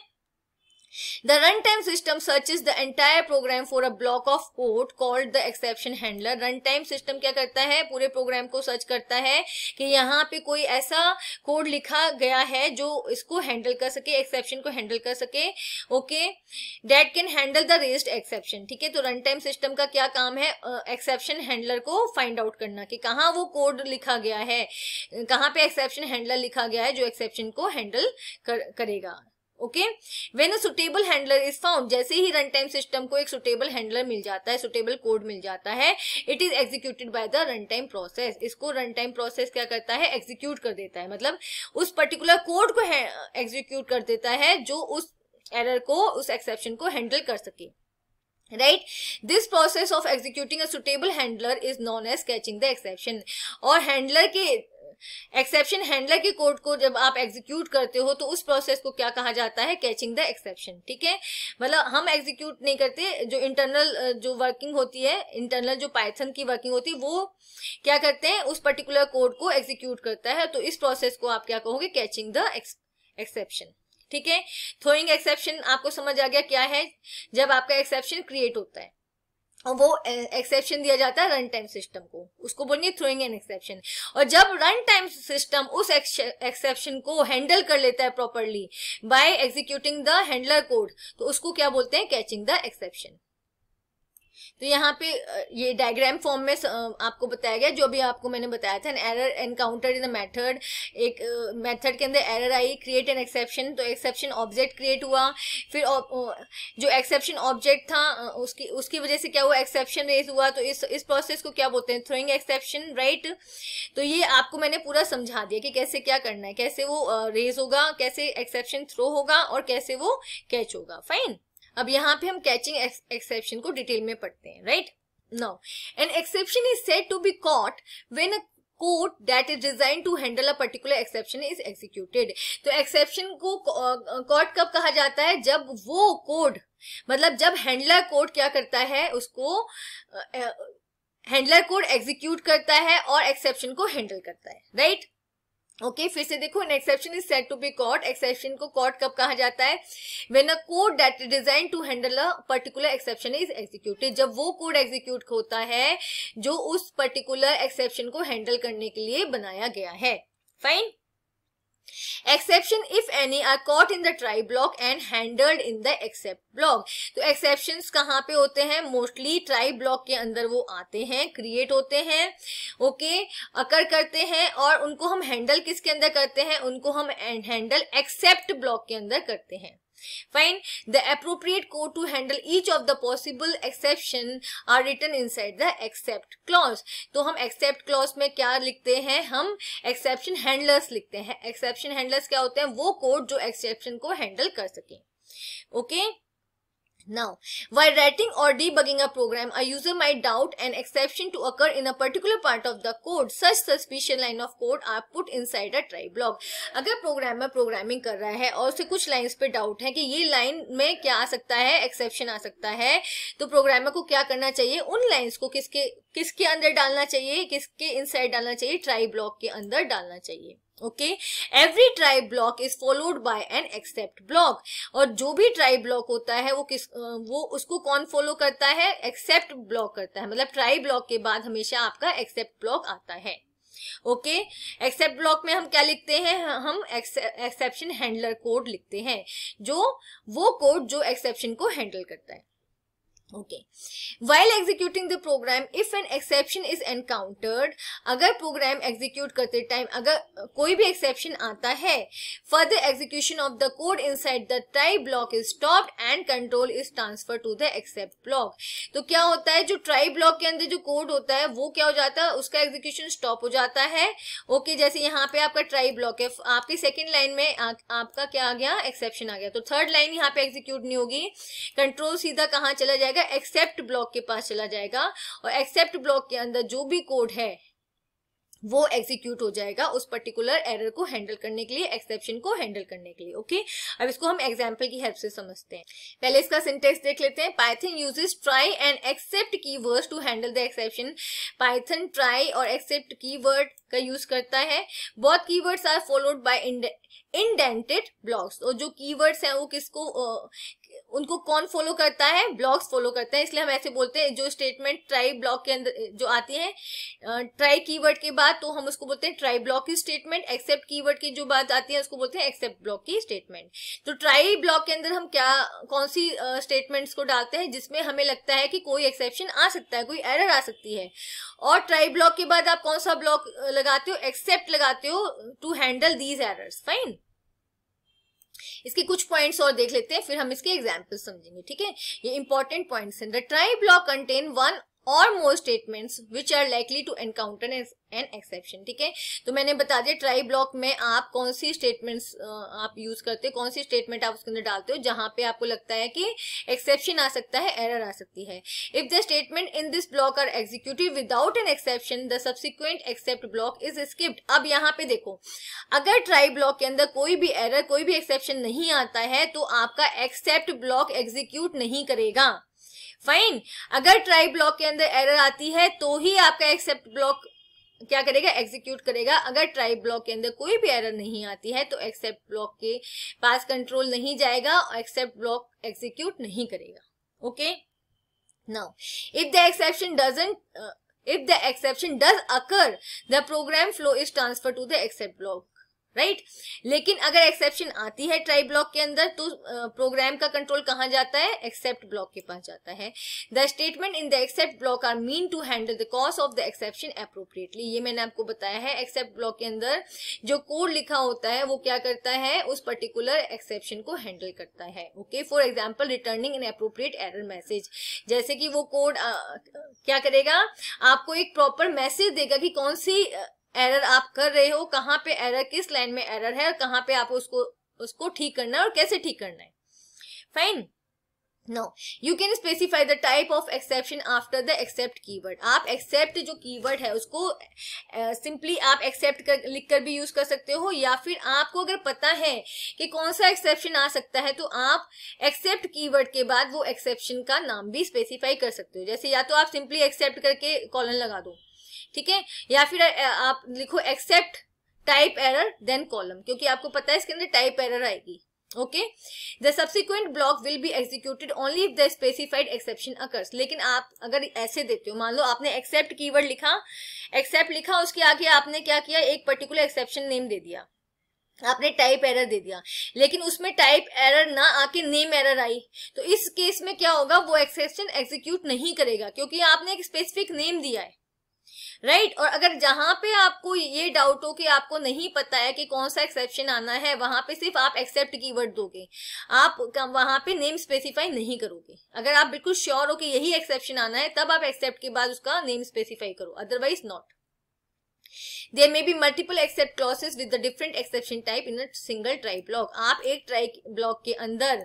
The runtime system searches the entire program for a block of code called the exception handler. Runtime system क्या करता है पूरे प्रोग्राम को सर्च करता है कि यहाँ पे कोई ऐसा कोड लिखा गया है जो इसको हैंडल कर सके एक्सेप्शन को हैंडल कर सके okay that can handle the raised exception ठीक है तो रन टाइम सिस्टम का क्या काम है एक्सेप्शन uh, हैंडलर को फाइंड आउट करना कि कहाँ वो कोड लिखा गया है कहाँ पे एक्सेप्शन हैंडलर लिखा गया है जो एक्सेप्शन को हैंडल कर, करेगा okay when a suitable handler is found जैसे ही रन टाइम सिस्टम को एक सुटेबल हैंडलर मिल जाता है सुटेबल कोड मिल जाता है it is executed by the run time process इसको रन टाइम प्रोसेस क्या करता है एग्जीक्यूट कर देता है मतलब उस पर्टिकुलर कोड को एग्जीक्यूट कर देता है जो उस एरर को उस एक्सेप्शन को हैंडल कर सके right this process of executing a suitable handler is known as catching the exception और हैंडलर के एक्सेप्शन हैंडलर के कोड को जब आप एग्जीक्यूट करते हो तो उस प्रोसेस को क्या कहा जाता है कैचिंग द एक्सेप्शन ठीक है मतलब हम एग्जीक्यूट नहीं करते जो इंटरनल जो वर्किंग होती है इंटरनल जो पाइथन की वर्किंग होती है वो क्या करते हैं उस पर्टिकुलर कोड को एग्जीक्यूट करता है तो इस प्रोसेस को आप क्या कहोगे कैचिंग द एक्सेप्शन ठीक है थ्रोइंग एक्सेप्शन आपको समझ आ गया क्या है जब आपका एक्सेप्शन क्रिएट होता है और वो एक्सेप्शन दिया जाता है रन टाइम सिस्टम को उसको बोलिए थ्रोइंग एन एक्सेप्शन और जब रन टाइम सिस्टम उस एक्सेप्शन को हैंडल कर लेता है properly by executing the handler code तो उसको क्या बोलते हैं कैचिंग द एक्सेप्शन तो यहाँ पे ये डायग्राम फॉर्म में आपको बताया गया जो भी आपको मैंने बताया था an error encounter in the method एक मेथड के अंदर एरर आई क्रिएट एन एक्सेप्शन तो एक्सेप्शन ऑब्जेक्ट क्रिएट हुआ फिर जो एक्सेप्शन ऑब्जेक्ट था उसकी उसकी वजह से क्या हुआ एक्सेप्शन रेज हुआ तो इस इस प्रोसेस को क्या बोलते हैं थ्रोइंग एक्सेप्शन राइट तो ये आपको मैंने पूरा समझा दिया कि कैसे क्या करना है कैसे वो रेज होगा कैसे एक्सेप्शन थ्रो होगा और कैसे वो कैच होगा फाइन अब यहाँ पे हम कैचिंग एक्सेप्शन को डिटेल में पढ़ते हैं right now an exception is set to be caught when a code that is design to handle a particular exception is executed तो एक्सेप्शन को कोर्ट कब कहा जाता है जब वो कोड मतलब जब हैंडलर कोड क्या करता है उसको हैंडलर कोड एग्जीक्यूट करता है और एक्सेप्शन को हैंडल करता है राइट ओके okay, फिर से देखो an exception is set to be caught exception को कॉट कब कहा जाता है when a code that design to handle a particular exception is executed जब वो कोड एग्जीक्यूट होता है जो उस पर्टिकुलर एक्सेप्शन को हैंडल करने के लिए बनाया गया है fine exception if any are caught in the try block and handled in the except block तो एक्सेप्शन कहाँ पे होते हैं मोस्टली ट्राई ब्लॉक के अंदर वो आते हैं क्रिएट होते हैं ओके okay, अकर करते हैं और उनको हम हैंडल किसके अंदर करते हैं उनको हम हैंडल एक्सेप्ट ब्लॉक के अंदर करते हैं Fine. The appropriate code to handle each of the possible exception are written inside the except clause. to hum except clause mein kya likhte hain hum exception handlers likhte hain exception handlers kya hote hain wo code jo exception ko handle kar sake okay? Now, while writing or debugging a program, a user might doubt an exception to occur in a particular part of the code. Such suspicious line of code are put inside a try block. अगर प्रोग्रामर प्रोग्रामिंग कर रहा है और उसे कुछ लाइंस पे डाउट है कि ये लाइन में क्या आ सकता है एक्सेप्शन आ सकता है तो प्रोग्रामर को क्या करना चाहिए उन लाइंस को किसके किसके अंदर डालना चाहिए किसके इनसाइड डालना चाहिए ट्राई ब्लॉक के अंदर डालना चाहिए okay every try block is followed by an except block और जो भी ट्राइब ब्लॉक होता है वो किस वो उसको कौन फॉलो करता है एक्सेप्ट ब्लॉक करता है मतलब ट्राइब ब्लॉक के बाद हमेशा आपका एक्सेप्ट ब्लॉक आता है ओके एक्सेप्ट ब्लॉक में हम क्या लिखते हैं हम एक्सेप्शन हैंडलर कोड लिखते हैं जो वो कोड जो एक्सेप्शन को हैंडल करता है okay while executing the program if an exception is encountered अगर प्रोग्राम एग्जीक्यूट करते टाइम अगर कोई भी एक्सेप्शन आता है further execution of the code inside the try block is stop and control is transfer to the except block तो क्या होता है जो ट्राई ब्लॉक के अंदर जो कोड होता है वो क्या हो जाता है उसका एग्जीक्यूशन स्टॉप हो जाता है ओके okay, जैसे यहाँ पे आपका ट्राई ब्लॉक है आपकी सेकेंड लाइन में आ, आपका क्या आ गया एक्सेप्शन आ गया तो थर्ड लाइन यहाँ पे एग्जीक्यूट नहीं होगी कंट्रोल सीधा कहाँ चला जाएगा जाएगा एक्सेप्ट ब्लॉक के पास चला जाएगा और एक्सेप्ट ब्लॉक के अंदर जो भी कोड है वो एग्जीक्यूट हो जाएगा उस पर्टिकुलर एरर को हैंडल करने के लिए एक्सेप्शन को हैंडल करने के लिए ओके अब इसको हम एग्जांपल की हेल्प से समझते हैं पहले इसका सिंटेक्स देख लेते हैं Python uses try and except keywords to handle the exception Python try और एक्सेप्ट कीवर्ड का यूज करता है बहुत keywords are followed by indented blocks और जो कीवर्ड्स हैं वो किसको उनको कौन फॉलो करता है ब्लॉग्स फॉलो करते हैं इसलिए हम ऐसे बोलते हैं जो स्टेटमेंट ट्राई ब्लॉक के अंदर जो आती है ट्राई कीवर्ड के बाद तो हम उसको बोलते हैं ट्राई ब्लॉक की स्टेटमेंट एक्सेप्ट कीवर्ड की जो बात आती है उसको बोलते हैं एक्सेप्ट ब्लॉक की स्टेटमेंट तो ट्राई ब्लॉक के अंदर हम क्या कौन सी स्टेटमेंट्स uh, को डालते हैं जिसमें हमें लगता है कि कोई एक्सेप्शन आ सकता है कोई एरर आ सकती है और ट्राई ब्लॉक के बाद आप कौन सा ब्लॉक लगाते हो एक्सेप्ट लगाते हो to handle these errors fine इसके कुछ पॉइंट्स और देख लेते हैं फिर हम इसके एग्जाम्पल समझेंगे ठीक है ये इंपॉर्टेंट पॉइंट्स हैं the try block contain one or more statements which are likely to encounter an exception ठीक है तो मैंने बता दिया ट्राई ब्लॉक में आप कौन सी स्टेटमेंट्स आप यूज करते हो कौन सी स्टेटमेंट आप उसके अंदर डालते हो जहां पे आपको लगता है कि एक्सेप्शन आ सकता है एरर आ सकती है if the statement in this block are executed without an exception the subsequent except block is skipped अब यहाँ पे देखो अगर ट्राई ब्लॉक के अंदर कोई भी एरर कोई भी एक्सेप्शन नहीं आता है तो आपका एक्सेप्ट ब्लॉक एग्जीक्यूट नहीं करेगा फाइन अगर ट्राई ब्लॉक के अंदर एरर आती है तो ही आपका एक्सेप्ट ब्लॉक क्या करेगा एग्जीक्यूट करेगा अगर ट्राई ब्लॉक के अंदर कोई भी एरर नहीं आती है तो एक्सेप्ट ब्लॉक के पास कंट्रोल नहीं जाएगा और एक्सेप्ट ब्लॉक एग्जीक्यूट नहीं करेगा okay now if the exception doesn't if the exception does occur the program flow is transfer to the except block right लेकिन अगर एक्सेप्शन आती है ट्राई ब्लॉक के अंदर तो प्रोग्राम का कंट्रोल कहाँ जाता है एक्सेप्ट ब्लॉक के पास जाता है the statement in the except block are mean to handle the cause of the exception appropriately ये मैंने आपको बताया है एक्सेप्ट ब्लॉक के अंदर जो कोड लिखा होता है वो क्या करता है उस पर्टिकुलर एक्सेप्शन को हैंडल करता है okay for example returning an appropriate error message जैसे कि वो कोड क्या करेगा आपको एक प्रॉपर मैसेज देगा कि कौन सी uh, एरर आप कर रहे हो कहाँ पे एरर किस लाइन में एरर है और कहाँ पे आप उसको उसको ठीक करना है और कैसे ठीक करना है fine no you can specify the type of exception after the except keyword आप एक्सेप्ट जो कीवर्ड है उसको सिंपली uh, आप एक्सेप्ट कर लिख कर भी यूज कर सकते हो या फिर आपको अगर पता है कि कौन सा एक्सेप्शन आ सकता है तो आप एक्सेप्ट कीवर्ड के बाद वो एक्सेप्शन का नाम भी स्पेसिफाई कर सकते हो जैसे या तो आप सिंपली एक्सेप्ट करके कॉलन लगा दो ठीक है या फिर आप लिखो except type error then colon क्योंकि आपको पता है इसके अंदर टाइप एरर आएगी okay the subsequent block will be executed only if the specified exception occurs लेकिन आप अगर ऐसे देते हो मान लो आपने एक्सेप्ट कीवर्ड लिखा एक्सेप्ट लिखा उसके आगे आपने क्या किया एक पर्टिकुलर एक्सेप्शन नेम दे दिया आपने टाइप एरर दे दिया लेकिन उसमें टाइप एरर ना आके नेम एरर आई तो इस केस में क्या होगा वो एक्सेप्शन एग्जीक्यूट नहीं करेगा क्योंकि आपने एक स्पेसिफिक नेम दिया है राइट right? और अगर जहां पे आपको ये डाउट हो कि आपको नहीं पता है कि कौन सा एक्सेप्शन आना है वहां पे सिर्फ आप एक्सेप्ट कीवर्ड दोगे आप वहां पे नेम स्पेसिफाई नहीं करोगे अगर आप बिल्कुल श्योर हो कि यही एक्सेप्शन आना है तब आप एक्सेप्ट के बाद उसका नेम स्पेसिफाई करो otherwise not there may be multiple except clauses with the different exception type in single try block आप एक ट्राई ब्लॉक के अंदर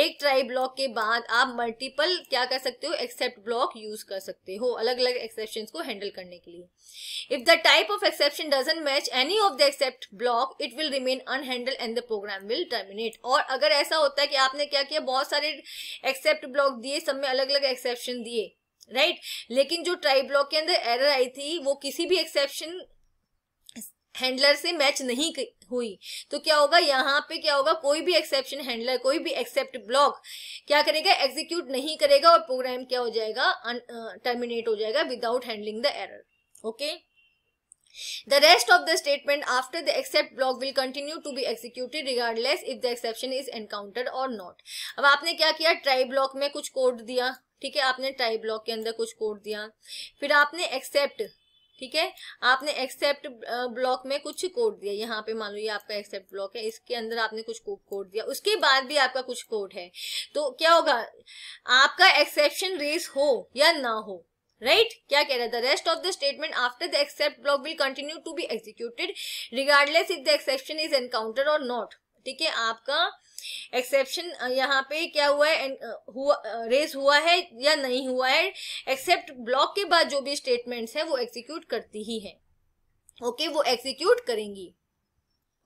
एक ट्राई ब्लॉक के बाद आप मल्टीपल क्या कर सकते हो एक्सेप्ट ब्लॉक यूज कर सकते हो अलग अलग एक्सेप्शन को हैंडल करने के लिए if the type of exception doesn't match any of the except block it will remain unhandle and the program will terminate और अगर ऐसा होता है कि आपने क्या किया बहुत सारे एक्सेप्ट ब्लॉक दिए सब में अलग अलग एक्सेप्शन दिए राइट right? लेकिन जो ट्राई ब्लॉक के अंदर एरर आई थी वो किसी भी एक्सेप्शन हैंडलर से मैच नहीं हुई तो क्या होगा यहाँ पे क्या होगा कोई भी एक्सेप्शन हैंडलर कोई भी एक्सेप्ट ब्लॉक क्या करेगा एग्जीक्यूट नहीं करेगा और प्रोग्राम क्या हो जाएगा टर्मिनेट हो जाएगा without handling the error okay The rest of the statement after the except block will continue to be executed regardless if the exception is encountered or not. अब आपने क्या किया ट्राई ब्लॉक में कुछ कोड दिया ठीक है आपने ट्राई ब्लॉक के अंदर कुछ कोड दिया फिर आपने एक्सेप्ट ठीक है आपने एक्सेप्ट ब्लॉक में कुछ कोड दिया यहाँ पे मान लो ये आपका एक्सेप्ट ब्लॉक है इसके अंदर आपने कुछ कोड दिया उसके बाद भी आपका कुछ कोड है तो क्या होगा आपका एक्सेप्शन रेस हो या ना हो राइट right? क्या कह रहा है the rest of the statement after the except block will continue to be executed regardless if the exception is encounter or not ठीक है आपका एक्सेप्शन यहाँ पे क्या हुआ है हुआ रेज हुआ है या नहीं हुआ है एक्सेप्ट ब्लॉक के बाद जो भी स्टेटमेंट्स हैं वो एक्सिक्यूट करती ही है ओके okay, वो एक्सिक्यूट करेंगी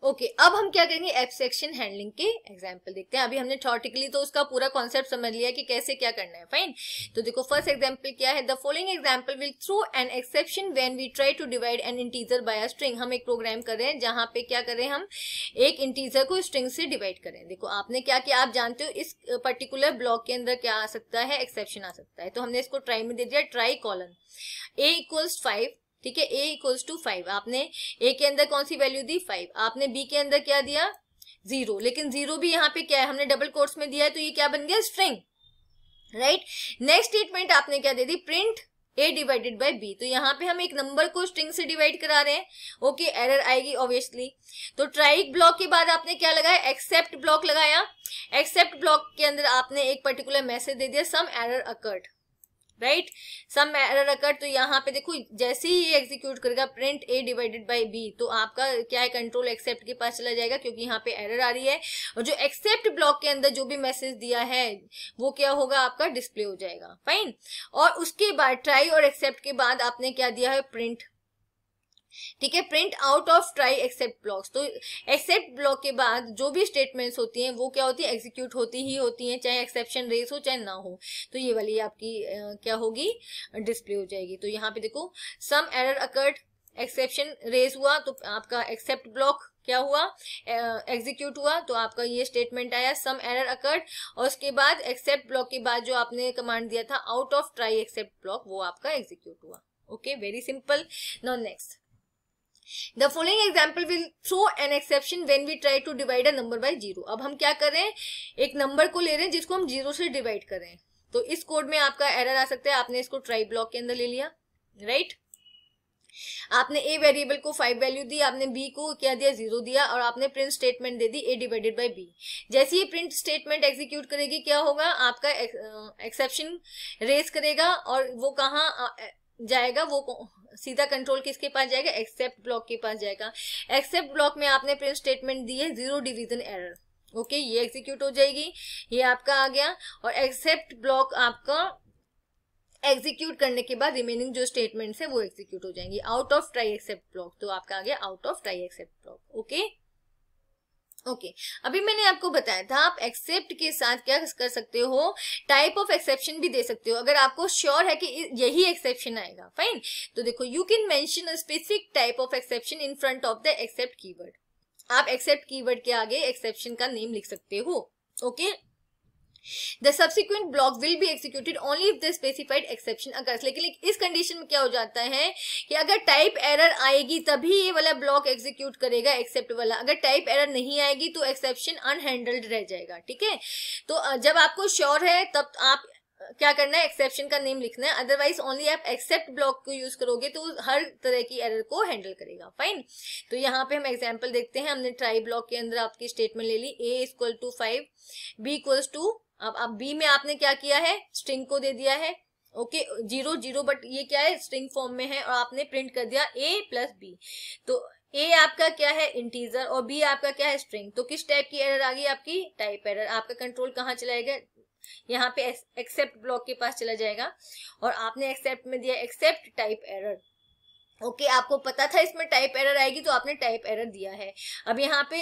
ओके okay, अब हम क्या करेंगे सेक्शन हैंडलिंग के एग्जाम्पल देखते हैं अभी हमने थॉर्टिकली तो उसका पूरा कॉन्सेप्ट समझ लिया कि कैसे क्या करना है फाइन तो देखो फर्स्ट एग्जाम्पल क्या है the following example will throw an exception when we try to divide an integer by a string हम एक प्रोग्राम कर रहे हैं जहां पे क्या करें हम एक इंटीजर को स्ट्रिंग से डिवाइड करें देखो आपने क्या किया आप जानते हो इस पर्टिकुलर ब्लॉक के अंदर क्या आ सकता है एक्सेप्शन आ सकता है तो हमने इसको ट्राई में दे दिया try colon a equals five ठीक है ए इक्वल्स टू फाइव आपने ए के अंदर कौन सी वैल्यू दी फाइव आपने बी के अंदर क्या दिया जीरो लेकिन जीरो भी यहाँ पे क्या है हमने डबल कोर्स में दिया है तो ये क्या बन गया स्ट्रिंग राइट नेक्स्ट स्टेटमेंट आपने क्या दे दी print a divided by b तो यहाँ पे हम एक नंबर को स्ट्रिंग से डिवाइड करा रहे हैं ओके okay, एरर आएगी ऑब्वियसली तो ट्राइक ब्लॉक के बाद आपने क्या लगाया एक्सेप्ट ब्लॉक लगाया एक्सेप्ट ब्लॉक के अंदर आपने एक पर्टिकुलर मैसेज दे दिया some error occurred right some error occur तो यहाँ पे देखो जैसे ही ये एग्जीक्यूट करेगा print a divided by b तो आपका क्या है कंट्रोल एक्सेप्ट के पास चला जाएगा क्योंकि यहाँ पे एरर आ रही है और जो एक्सेप्ट ब्लॉक के अंदर जो भी मैसेज दिया है वो क्या होगा आपका डिस्प्ले हो जाएगा फाइन और उसके बाद ट्राई और एक्सेप्ट के बाद आपने क्या दिया है प्रिंट ठीक है print out of try except blocks तो एक्सेप्ट ब्लॉक के बाद जो भी स्टेटमेंट्स होती हैं वो क्या होती है एग्जीक्यूट होती ही होती हैं चाहे एक्सेप्शन रेस हो चाहे ना हो तो ये वाली आपकी क्या होगी डिस्प्ले हो जाएगी तो यहाँ पे देखो some error occurred exception raise हुआ तो आपका एक्सेप्ट ब्लॉक क्या हुआ एग्जीक्यूट uh, हुआ तो आपका ये स्टेटमेंट आया सम एरर अकर्ड और उसके बाद एक्सेप्ट ब्लॉक के बाद जो आपने कमांड दिया था out of try except block वो आपका एग्जीक्यूट हुआ okay very simple now next The following example will throw an exception when we try to divide a number by zero अब हम क्या कर रहे हैं एक नंबर को ले रहे हैं जिसको हम जीरो से डिवाइड कर रहे हैं तो इस कोड में आपका एरर आ सकता है आपने इसको ट्राई ब्लॉक के अंदर ले लिया राइट right? आपने ए वेरिएबल को फाइव वैल्यू दी आपने बी को क्या दिया जीरो दिया और आपने प्रिंट स्टेटमेंट दे दी ए डिवाइडेड बाय बी जैसे ही प्रिंट स्टेटमेंट एग्जीक्यूट करेगी क्या होगा आपका एक्सेप्शन रेस करेगा और वो कहाँ जाएगा वो सीधा कंट्रोल किसके पास जाएगा एक्सेप्ट ब्लॉक के पास जाएगा एक्सेप्ट ब्लॉक में आपने प्रिंट स्टेटमेंट दी है जीरो डिविजन एरर ओके ये एग्जीक्यूट हो जाएगी ये आपका आ गया और एक्सेप्ट ब्लॉक आपका एग्जीक्यूट करने के बाद रिमेनिंग जो स्टेटमेंट्स है वो एग्जीक्यूट हो जाएंगी out of try except block तो आपका आ गया out of try except block okay okay okay. अभी मैंने आपको बताया था आप एक्सेप्ट के साथ क्या कर सकते हो टाइप ऑफ एक्सेप्शन भी दे सकते हो अगर आपको श्योर है कि यही एक्सेप्शन आएगा फाइन तो देखो you can mention a specific type of exception in front of the except keyword आप एक्सेप्ट कीवर्ड के आगे एक्सेप्शन का नेम लिख सकते हो okay okay? The subsequent block will be executed only if the specified exception अगर लेकिन इस कंडीशन में क्या हो जाता है कि अगर टाइप एरर आएगी तभी ये वाला ब्लॉक एग्जीक्यूट करेगा एक्सेप्ट वाला अगर टाइप एरर नहीं आएगी तो एक्सेप्शन अनहैंडल्ड रह जाएगा ठीक है तो जब आपको श्योर है तब आप क्या करना है एक्सेप्शन का नेम लिखना है अदरवाइज ओनली आप एक्सेप्ट ब्लॉक को यूज करोगे तो हर तरह की एरर को हैंडल करेगा फाइन तो यहाँ पे हम एग्जांपल देखते हैं हमने ट्राई ब्लॉक के अंदर आपकी स्टेटमेंट ले ली a equal to five b equals two अब अब बी में आपने क्या किया है स्ट्रिंग को दे दिया है ओके जीरो जीरो बट ये क्या है स्ट्रिंग फॉर्म में है और आपने प्रिंट कर दिया ए प्लस बी तो ए आपका क्या है इंटीजर और बी आपका क्या है स्ट्रिंग तो किस टाइप की एरर आ गई आपकी टाइप एरर आपका कंट्रोल कहाँ चलाएगा यहाँ पे एक्सेप्ट ब्लॉक के पास चला जाएगा और आपने एक्सेप्ट में दिया except type error okay okay, आपको पता था इसमें टाइप एरर आएगी तो आपने टाइप एरर दिया है अब यहाँ पे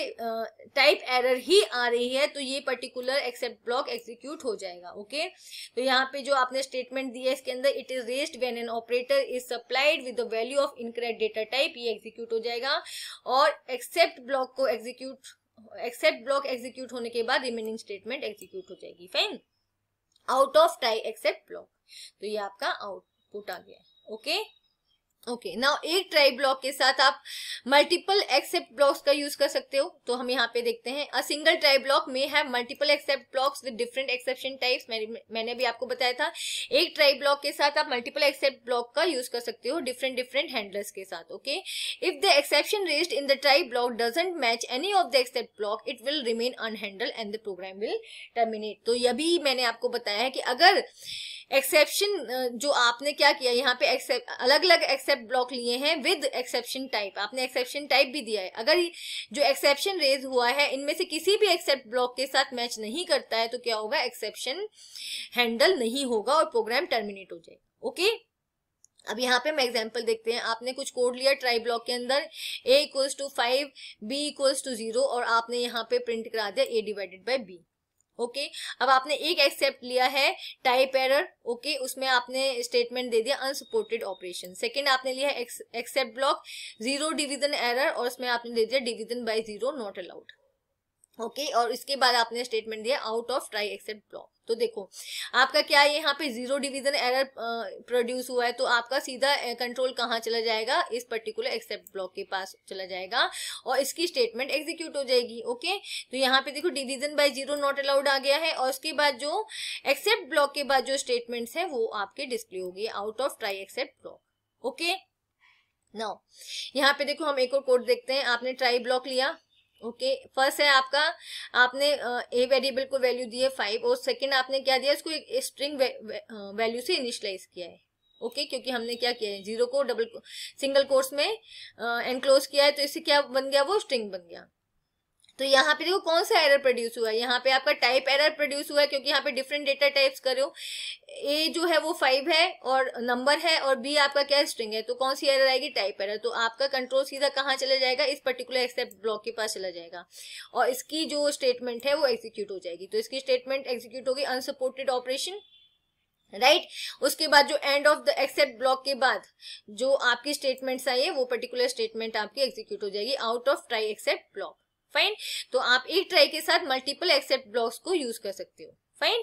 टाइप एरर ही आ रही है तो ये पर्टिकुलर एक्सेप्ट ब्लॉक एग्जीक्यूट हो जाएगा ओके okay? तो यहाँ पे जो आपने स्टेटमेंट दिया इसके अंदर it is raised when an operator is supplied with the value of incorrect data type ये एग्जीक्यूट हो जाएगा और एक्सेप्ट ब्लॉक को एग्जीक्यूट एक्सेप्ट ब्लॉक एग्जीक्यूट होने के बाद रिमेनिंग स्टेटमेंट एग्जीक्यूट हो जाएगी fine out of type except block तो ये आपका आउटपुट आ गया okay okay? Okay okay, now एक ट्राई ब्लॉक के साथ आप मल्टीपल एक्सेप्ट ब्लॉक्स का यूज कर सकते हो तो हम यहाँ पे देखते हैं अ सिंगल ट्राई ब्लॉक में have multiple except blocks with different exception types मैंने भी आपको बताया था एक ट्राई ब्लॉक के साथ आप मल्टीपल एक्सेप्ट ब्लॉक का यूज कर सकते हो डिफरेंट डिफरेंट हैंडलर्स के साथ okay if the exception raised in the try block doesn't match any of the except block it will remain unhandle and the program will terminate तो यह भी मैंने आपको बताया है कि अगर एक्सेप्शन जो आपने क्या किया यहाँ पे एक्सेप्ट अलग अलग एक्सेप्ट ब्लॉक लिए हैं विद एक्सेप्शन टाइप आपने एक्सेप्शन टाइप भी दिया है अगर जो एक्सेप्शन रेज हुआ है इनमें से किसी भी एक्सेप्ट ब्लॉक के साथ मैच नहीं करता है तो क्या होगा एक्सेप्शन हैंडल नहीं होगा और प्रोग्राम टर्मिनेट हो जाए ओके अब यहाँ पे हम एग्जाम्पल देखते हैं आपने कुछ कोड लिया ट्राई ब्लॉक के अंदर a equals to five b equals to zero और आपने यहाँ पे प्रिंट करा दिया a divided by b okay okay, अब आपने एक एक्सेप्ट लिया है टाइप एरर ओके उसमें आपने स्टेटमेंट दे दिया अनसपोर्टेड ऑपरेशन सेकंड आपने लिया है except block zero division error और उसमें आपने दे दिया division by zero not allowed okay okay, और इसके बाद आपने स्टेटमेंट दिया out of try except block तो देखो आपका क्या है यहाँ पे जीरो डिवीजन एरर प्रोड्यूस हुआ है तो आपका सीधा कंट्रोल कहाँ चला जाएगा इस पर्टिकुलर एक्सेप्ट ब्लॉक के पास चला जाएगा और इसकी स्टेटमेंट एग्जीक्यूट हो जाएगी ओके तो यहाँ पे देखो division by zero not allowed आ गया है और उसके बाद जो एक्सेप्ट ब्लॉक के बाद जो स्टेटमेंट है वो आपके डिस्प्ले होगी out of try except block okay ना यहाँ पे देखो हम एक और कोड देखते हैं आपने ट्राई ब्लॉक लिया ओके okay, फर्स्ट है आपका आपने ए वेरिएबल को वैल्यू दी है फाइव और सेकंड आपने क्या दिया इसको एक स्ट्रिंग वैल्यू से इनिशलाइज किया है ओके okay, क्योंकि हमने क्या किया है जीरो को डबल सिंगल कोर्स में एनक्लोज किया है तो इससे क्या बन गया वो स्ट्रिंग बन गया तो यहाँ पे देखो कौन सा एरर प्रोड्यूस हुआ है यहाँ पे आपका टाइप एरर प्रोड्यूस हुआ है क्योंकि यहाँ पे डिफरेंट डेटा टाइप्स कर रहे हो ए जो है वो फाइव है और नंबर है और बी आपका क्या स्ट्रिंग है तो कौन सी एरर आएगी टाइप एरर तो आपका कंट्रोल सीधा कहाँ चला जाएगा इस पर्टिकुलर एक्सेप्ट ब्लॉक के पास चला जाएगा और इसकी जो स्टेटमेंट है वो एग्जीक्यूट हो जाएगी तो इसकी स्टेटमेंट एग्जीक्यूट होगी अनसपोर्टेड ऑपरेशन राइट right? उसके बाद जो end of the except block के बाद जो आपकी स्टेटमेंट्स आई है वो पर्टिकुलर स्टेटमेंट आपकी एग्जीक्यूट हो जाएगी out of try except block fine तो आप एक ट्राई के साथ मल्टीपल एक्सेप्ट ब्लॉक्स को यूज कर सकते हो फाइन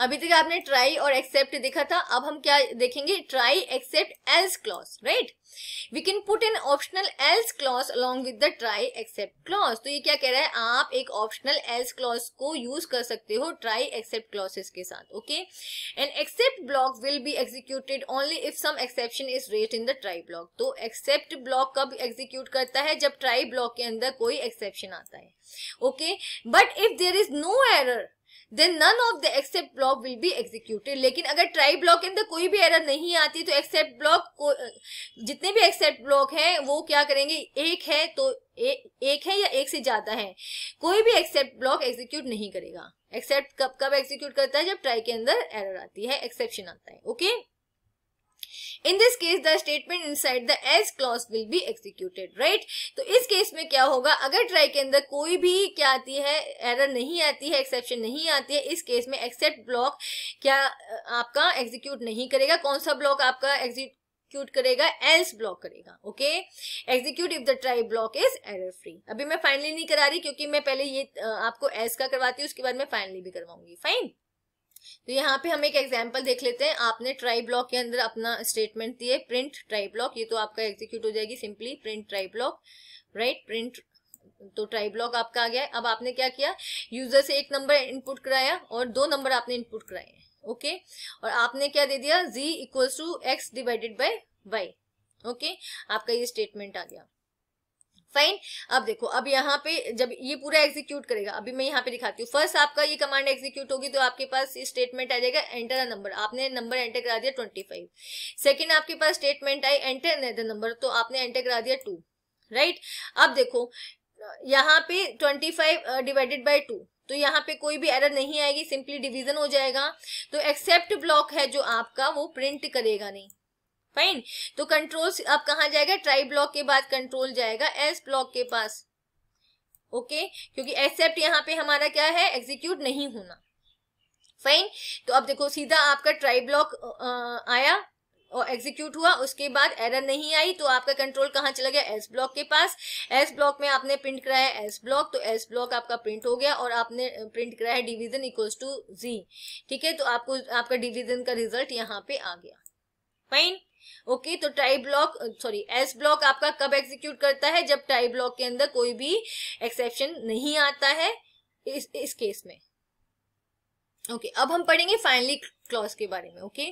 अभी तक आपने ट्राई और एक्सेप्ट देखा था अब हम क्या देखेंगे try except else clause right we can put an optional else clause along with the try except clause तो ये क्या कह रहा है आप एक ऑप्शनल एल्स क्लॉज को यूज कर सकते हो ट्राई एक्सेप्ट क्लॉसेस के साथ okay and except block will be executed only if some exception is raised in the try block तो एक्सेप्ट ब्लॉक कब एग्जीक्यूट करता है जब ट्राई ब्लॉक के अंदर कोई एक्सेप्शन आता है okay but if there is no error then none of the except block will be executed लेकिन अगर ट्राई ब्लॉक के अंदर कोई भी एरर नहीं आती तो एक्सेप्ट ब्लॉक को जितने भी एक्सेप्ट ब्लॉक हैं वो क्या करेंगे एक है तो ए, एक है या एक से ज्यादा है कोई भी एक्सेप्ट ब्लॉक एग्जीक्यूट नहीं करेगा एक्सेप्ट कब कब एग्जीक्यूट करता है जब ट्राई के अंदर एरर आती है एक्सेप्शन आता है okay okay? In this case the statement inside the else clause will be executed right तो इस केस में क्या होगा अगर ट्राई के अंदर कोई भी क्या आती है एरर नहीं आती है एक्सेप्शन नहीं आती है इस केस में एक्सेप्ट ब्लॉक क्या आपका एग्जीक्यूट नहीं करेगा कौन सा ब्लॉक आपका एग्जीक्यूट क्यूट करेगा एल्स ब्लॉक करेगा okay execute if the try block is error free अभी मैं फाइनली नहीं करा रही क्योंकि मैं पहले ये आपको एल्स का करवाती हूँ उसके बाद मैं फाइनली भी करवाऊंगी फाइन तो यहाँ पे हम एक एग्जाम्पल देख लेते हैं आपने ट्राई ब्लॉक के अंदर अपना स्टेटमेंट दिए प्रिंट ट्राई ब्लॉक ये तो आपका एग्जीक्यूट हो जाएगी simply print try block right print तो ट्राई ब्लॉक आपका आ गया है अब आपने क्या किया यूजर से एक नंबर इनपुट कराया और दो नंबर आपने इनपुट कराए ओके और आपने क्या दे दिया g equals to x divided by y okay आपका ये स्टेटमेंट आ गया फाइन अब देखो अब यहाँ पे जब ये पूरा एग्जीक्यूट करेगा अभी मैं यहाँ पे दिखाती हूँ फर्स्ट आपका ये कमांड एग्जीक्यूट होगी तो आपके पास स्टेटमेंट आ जाएगा एंटर द नंबर आपने नंबर एंटर करा दिया ट्वेंटी फाइव सेकेंड आपके पास स्टेटमेंट आई एंटर द नंबर तो आपने एंटर करा दिया टू राइट अब देखो यहाँ पे twenty five divided by two तो यहाँ पे कोई भी एरर नहीं आएगी सिंपली डिवीजन हो जाएगा तो एक्सेप्ट ब्लॉक है जो आपका वो प्रिंट करेगा नहीं फाइन तो कंट्रोल अब कहाँ जाएगा ट्राई ब्लॉक के बाद कंट्रोल जाएगा एस ब्लॉक के पास ओके okay? क्योंकि एक्सेप्ट यहाँ पे हमारा क्या है एग्जीक्यूट नहीं होना फाइन तो अब देखो सीधा आपका ट्राई ब्लॉक आया और एग्जीक्यूट हुआ उसके बाद एरर नहीं आई तो आपका कंट्रोल कहाँ चला गया एस ब्लॉक के पास एस ब्लॉक में आपने प्रिंट कराया एस ब्लॉक तो एस ब्लॉक आपका प्रिंट हो गया और आपने प्रिंट कराया डिवीजन इक्वल्स टू जी ठीक है तो आपको आपका डिवीजन का रिजल्ट यहाँ पे आ गया फाइन ओके तो type block sorry else block आपका कब एग्जीक्यूट करता है जब टाइप ब्लॉक के अंदर कोई भी एक्सेप्शन नहीं आता है इस इस केस में ओके okay, अब हम पढ़ेंगे फाइनली क्लॉज के बारे में okay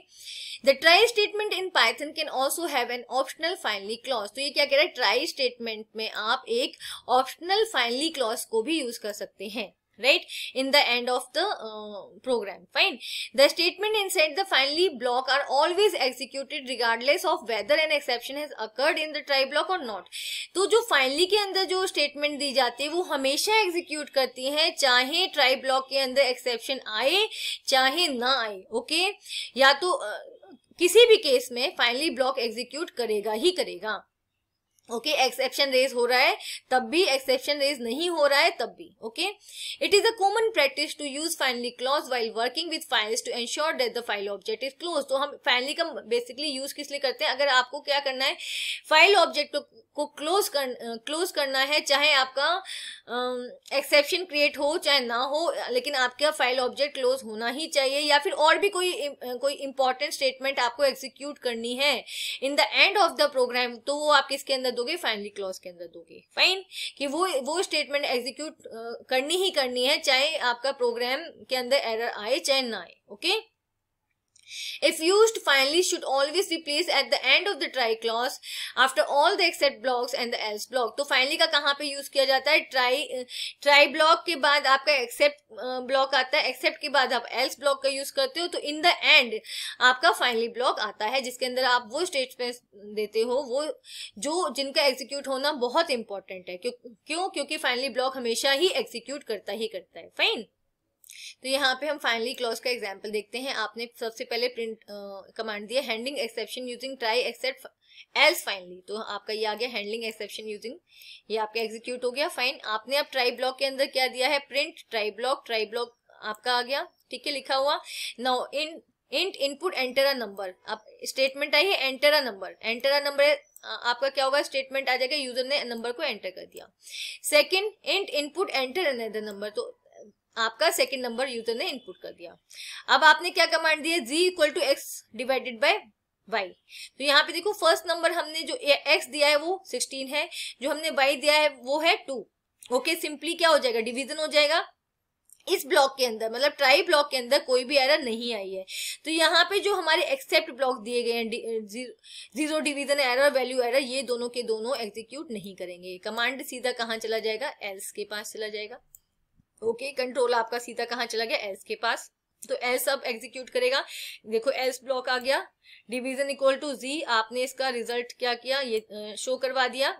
the try statement in Python can also have an optional finally clause तो ये क्या कह रहा है ट्राई स्टेटमेंट में आप एक ऑप्शनल फाइनली क्लॉज को भी यूज कर सकते हैं right in the end of the uh, program fine the statement inside the finally block are always executed regardless of whether an exception has occurred in the try block or not to jo finally ke andar jo statement di jati hai wo hamesha execute karti hai chahe try block ke andar exception aaye chahe na aaye okay? ya to uh, किसी भी केस में फाइनली ब्लॉक एग्जीक्यूट करेगा ही करेगा ओके एक्सेप्शन रेज हो रहा है तब भी एक्सेप्शन रेज नहीं हो रहा है तब भी okay it is a common practice to use finally clause while working with files to ensure that the file object is close तो हम फाइनली का बेसिकली यूज किस लिए करते हैं अगर आपको क्या करना है फाइल ऑब्जेक्ट को क्लोज कर क्लोज करना है चाहे आपका एक्सेप्शन uh, क्रिएट हो चाहे ना हो लेकिन आपका फाइल ऑब्जेक्ट क्लोज होना ही चाहिए या फिर और भी कोई कोई इंपॉर्टेंट स्टेटमेंट आपको एग्जीक्यूट करनी है in the end of the program तो वो आप किसके अंदर दोगे फाइनली क्लॉज के अंदर दोगे फाइन कि वो वो स्टेटमेंट एग्जीक्यूट करनी ही करनी है चाहे आपका प्रोग्राम के अंदर एरर आए चाहे ना आए okay If used, finally, should always be placed at the end of the try clause after all the except blocks and the else block. तो finally का कहाँ पे use किया जाता है try try block के बाद आपका except block आता है except के बाद आप else block का use करते हो तो in the end आपका finally block आता है जिसके अंदर आप वो statements देते हो वो जो जिनका execute होना बहुत important है क्यों क्यों क्योंकि finally block हमेशा ही execute करता ही करता है fine तो यहाँ पे हम फाइनली क्लॉज का एग्जाम्पल देखते हैं आपने सबसे पहले प्रिंट कमांड दिया handling exception using try except else finally तो आपका ये आ गया हैंडलिंग एक्सेप्शन यूजिंग ये आपका एग्जीक्यूट हो गया फाइन आपने अब ट्राई ब्लॉक के अंदर क्या दिया है print try block try block आपका आ गया ठीक है लिखा हुआ now in int input enter a number अब स्टेटमेंट आई है enter a number enter a number आपका क्या होगा स्टेटमेंट आ जाएगा यूजर ने नंबर को एंटर कर दिया second int input enter another number तो आपका सेकंड नंबर यूजर ने इनपुट कर दिया अब आपने क्या कमांड दिया g equal to x divided by y तो यहाँ पे देखो फर्स्ट नंबर हमने जो एक्स दिया है वो सिक्सटीन है जो हमने वाई दिया है वो है टू ओके सिंपली क्या हो जाएगा डिविजन हो जाएगा इस ब्लॉक के अंदर मतलब ट्राई ब्लॉक के अंदर कोई भी एरर नहीं आई है तो यहाँ पे जो हमारे एक्सेप्ट ब्लॉक दिए गए हैं zero division error value error ये दोनों के दोनों एग्जीक्यूट नहीं करेंगे कमांड सीधा कहाँ चला जाएगा एल्स के पास चला जाएगा ओके कंट्रोल आपका सीधा कहाँ चला गया एल्स के पास तो एल्स अब एग्जीक्यूट करेगा देखो एल्स ब्लॉक आ गया डिवीजन इक्वल टू जी आपने इसका रिजल्ट क्या किया ये शो करवा दिया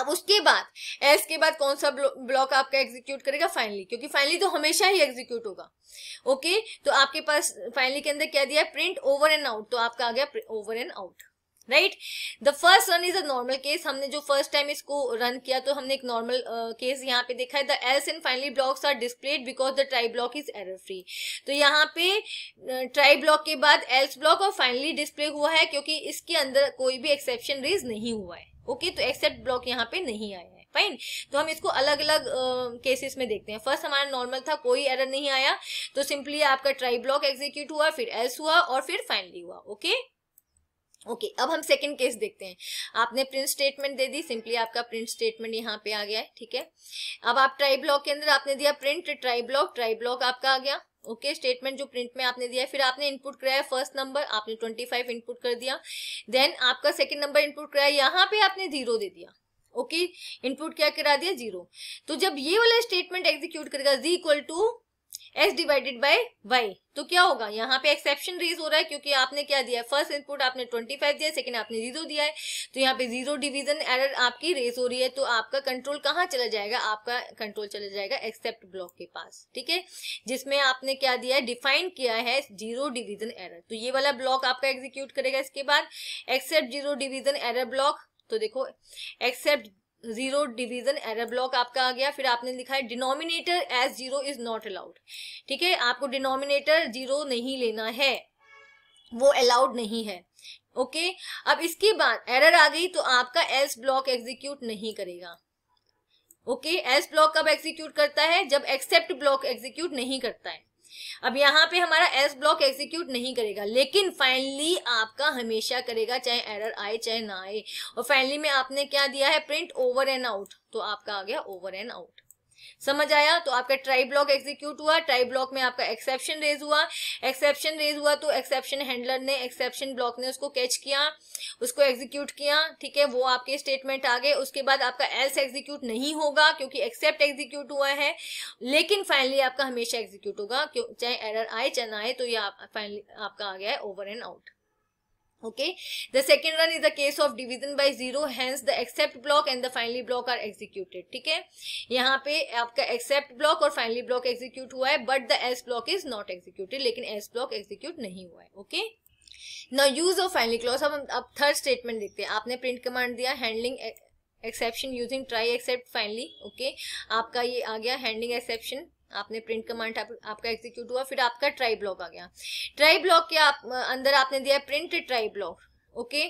अब उसके बाद एस के बाद कौन सा ब्लॉक आपका एग्जीक्यूट करेगा फाइनली क्योंकि फाइनली तो हमेशा ही एग्जीक्यूट होगा ओके तो आपके पास फाइनली के अंदर क्या दिया प्रिंट ओवर एंड आउट तो आपका आ गया over and out right the first one is a normal case हमने जो फर्स्ट टाइम इसको रन किया तो हमने एक नॉर्मल केस uh, यहाँ पे देखा है the else and finally blocks are displayed because the try block is error free तो यहाँ पे ट्राई ब्लॉक के बाद एल्स ब्लॉक और फाइनली डिस्प्ले हुआ है क्योंकि इसके अंदर कोई भी एक्सेप्शन रेज नहीं हुआ है ओके okay? तो एक्सेप्ट ब्लॉक यहाँ पे नहीं आया है फाइन तो हम इसको अलग अलग केसेस uh, में देखते हैं फर्स्ट हमारा नॉर्मल था कोई एरर नहीं आया तो सिंपली आपका ट्राई ब्लॉक एग्जीक्यूट हुआ फिर एल्स हुआ और फिर फाइनली हुआ ओके okay? ओके okay, अब हम सेकंड केस देखते हैं आपने प्रिंट स्टेटमेंट दे दी सिंपली आपका प्रिंट स्टेटमेंट यहाँ पे आ गया है ठीक है अब आप ट्राई ब्लॉक के अंदर आपने दिया print try block try block आपका आ गया ओके okay, स्टेटमेंट जो प्रिंट में आपने दिया फिर आपने इनपुट कराया फर्स्ट नंबर आपने ट्वेंटी फाइव इनपुट कर दिया देन आपका सेकेंड नंबर इनपुट कराया यहाँ पे आपने जीरो दे दिया ओके okay, इनपुट क्या करा दिया जीरो तो जब ये वाला स्टेटमेंट एग्जीक्यूट करेगा g equal to x divided by y तो क्या होगा यहाँ पे एक्सेप्शन रेज हो रहा है क्योंकि आपने क्या दिया है फर्स्ट इनपुट आपने ट्वेंटी फाइव दिया सेकंड आपने जीरो दिया है तो यहाँ पे जीरो डिवीजन एरर आपकी रेज हो रही है तो आपका कंट्रोल कहाँ चला जाएगा आपका कंट्रोल चला जाएगा एक्सेप्ट ब्लॉक के पास ठीक है जिसमें आपने क्या दिया है डिफाइन किया है जीरो डिविजन एरर तो ये वाला ब्लॉक आपका एग्जीक्यूट करेगा इसके बाद except zero division error block तो देखो except zero division error block आपका आ गया फिर आपने लिखा है denominator as zero is not allowed ठीक है आपको डिनोमिनेटर जीरो नहीं लेना है वो अलाउड नहीं है ओके अब इसके बाद एरर आ गई तो आपका एल्स ब्लॉक एग्जीक्यूट नहीं करेगा ओके एल्स ब्लॉक कब एग्जीक्यूट करता है जब एक्सेप्ट ब्लॉक एग्जीक्यूट नहीं करता है अब यहाँ पे हमारा एस ब्लॉक एग्जीक्यूट नहीं करेगा लेकिन फाइनली आपका हमेशा करेगा चाहे एरर आए चाहे ना आए और फाइनली में आपने क्या दिया है प्रिंट ओवर एंड आउट तो आपका आ गया ओवर एंड आउट समझ आया तो आपका ट्राई ब्लॉक एग्जीक्यूट हुआ ट्राई ब्लॉक में आपका एक्सेप्शन रेज हुआ एक्सेप्शन रेज हुआ तो एक्सेप्शन हैंडलर ने एक्सेप्शन ब्लॉक ने उसको कैच किया उसको एग्जीक्यूट किया ठीक है वो आपके स्टेटमेंट आ गए उसके बाद आपका एल्स एग्जीक्यूट नहीं होगा क्योंकि एक्सेप्ट एग्जीक्यूट हुआ है लेकिन फाइनली आपका हमेशा एग्जीक्यूट होगा क्यों चाहे एरर आए चाहे ना आए तो ये आप, फाइनली आपका आ गया है over and out okay the second one is the case of division by zero hence the except block and the finally block are executed theek hai yahan pe aapka except block aur finally block execute hua hai but the else block is not executed lekin else block execute nahi hua hai okay now use of finally clause ab ab third statement dekhte hain aapne print command diya handling exception using try except finally okay aapka ye aa gaya handling exception आपने प्रिंट कमांड आप, आपका एग्जीक्यूट हुआ फिर आपका ट्राई ब्लॉक आ गया ट्राई ब्लॉक के आप, अंदर आपने दिया प्रिंट ट्राई ब्लॉक ओके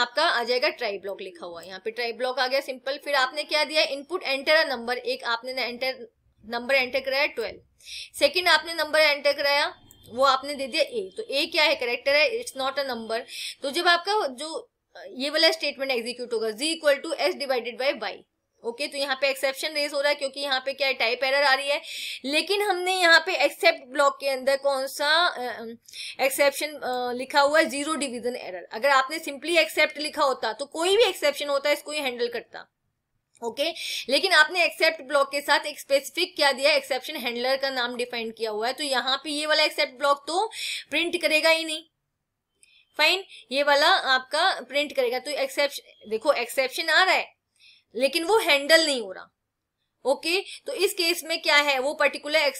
आपका आ जाएगा ट्राई ब्लॉक लिखा हुआ यहाँ पे ट्राई ब्लॉक आ गया सिंपल फिर आपने क्या दिया इनपुट एंटर नंबर एक आपने एंटर नंबर एंटर कराया ट्वेल्व सेकेंड आपने नंबर एंटर कराया वो आपने दे दिया ए तो ए क्या है करेक्टर है इट्स नॉट अ नंबर तो जब आपका जो ये वाला स्टेटमेंट एग्जीक्यूट होगा g equal to x divided by y okay तो यहाँ पे एक्सेप्शन रेज हो रहा है क्योंकि यहाँ पे क्या है टाइप एरर आ रही है लेकिन हमने यहाँ पे एक्सेप्ट ब्लॉक के अंदर कौन सा एक्सेप्शन लिखा हुआ है जीरो डिवीजन एरर अगर आपने सिंपली एक्सेप्ट लिखा होता तो कोई भी एक्सेप्शन होता इसको ये हैंडल करता ओके okay? लेकिन आपने एक्सेप्ट ब्लॉक के साथ एक स्पेसिफिक क्या दिया एक्सेप्शन हैंडलर का नाम डिफाइन किया हुआ है तो यहाँ पे ये वाला एक्सेप्ट ब्लॉक तो प्रिंट करेगा ही नहीं फाइन ये वाला आपका प्रिंट करेगा तो एक्सेप्शन देखो एक्सेप्शन आ रहा है लेकिन वो हैंडल नहीं हो रहा ओके तो इस केस में क्या है वो पर्टिकुलर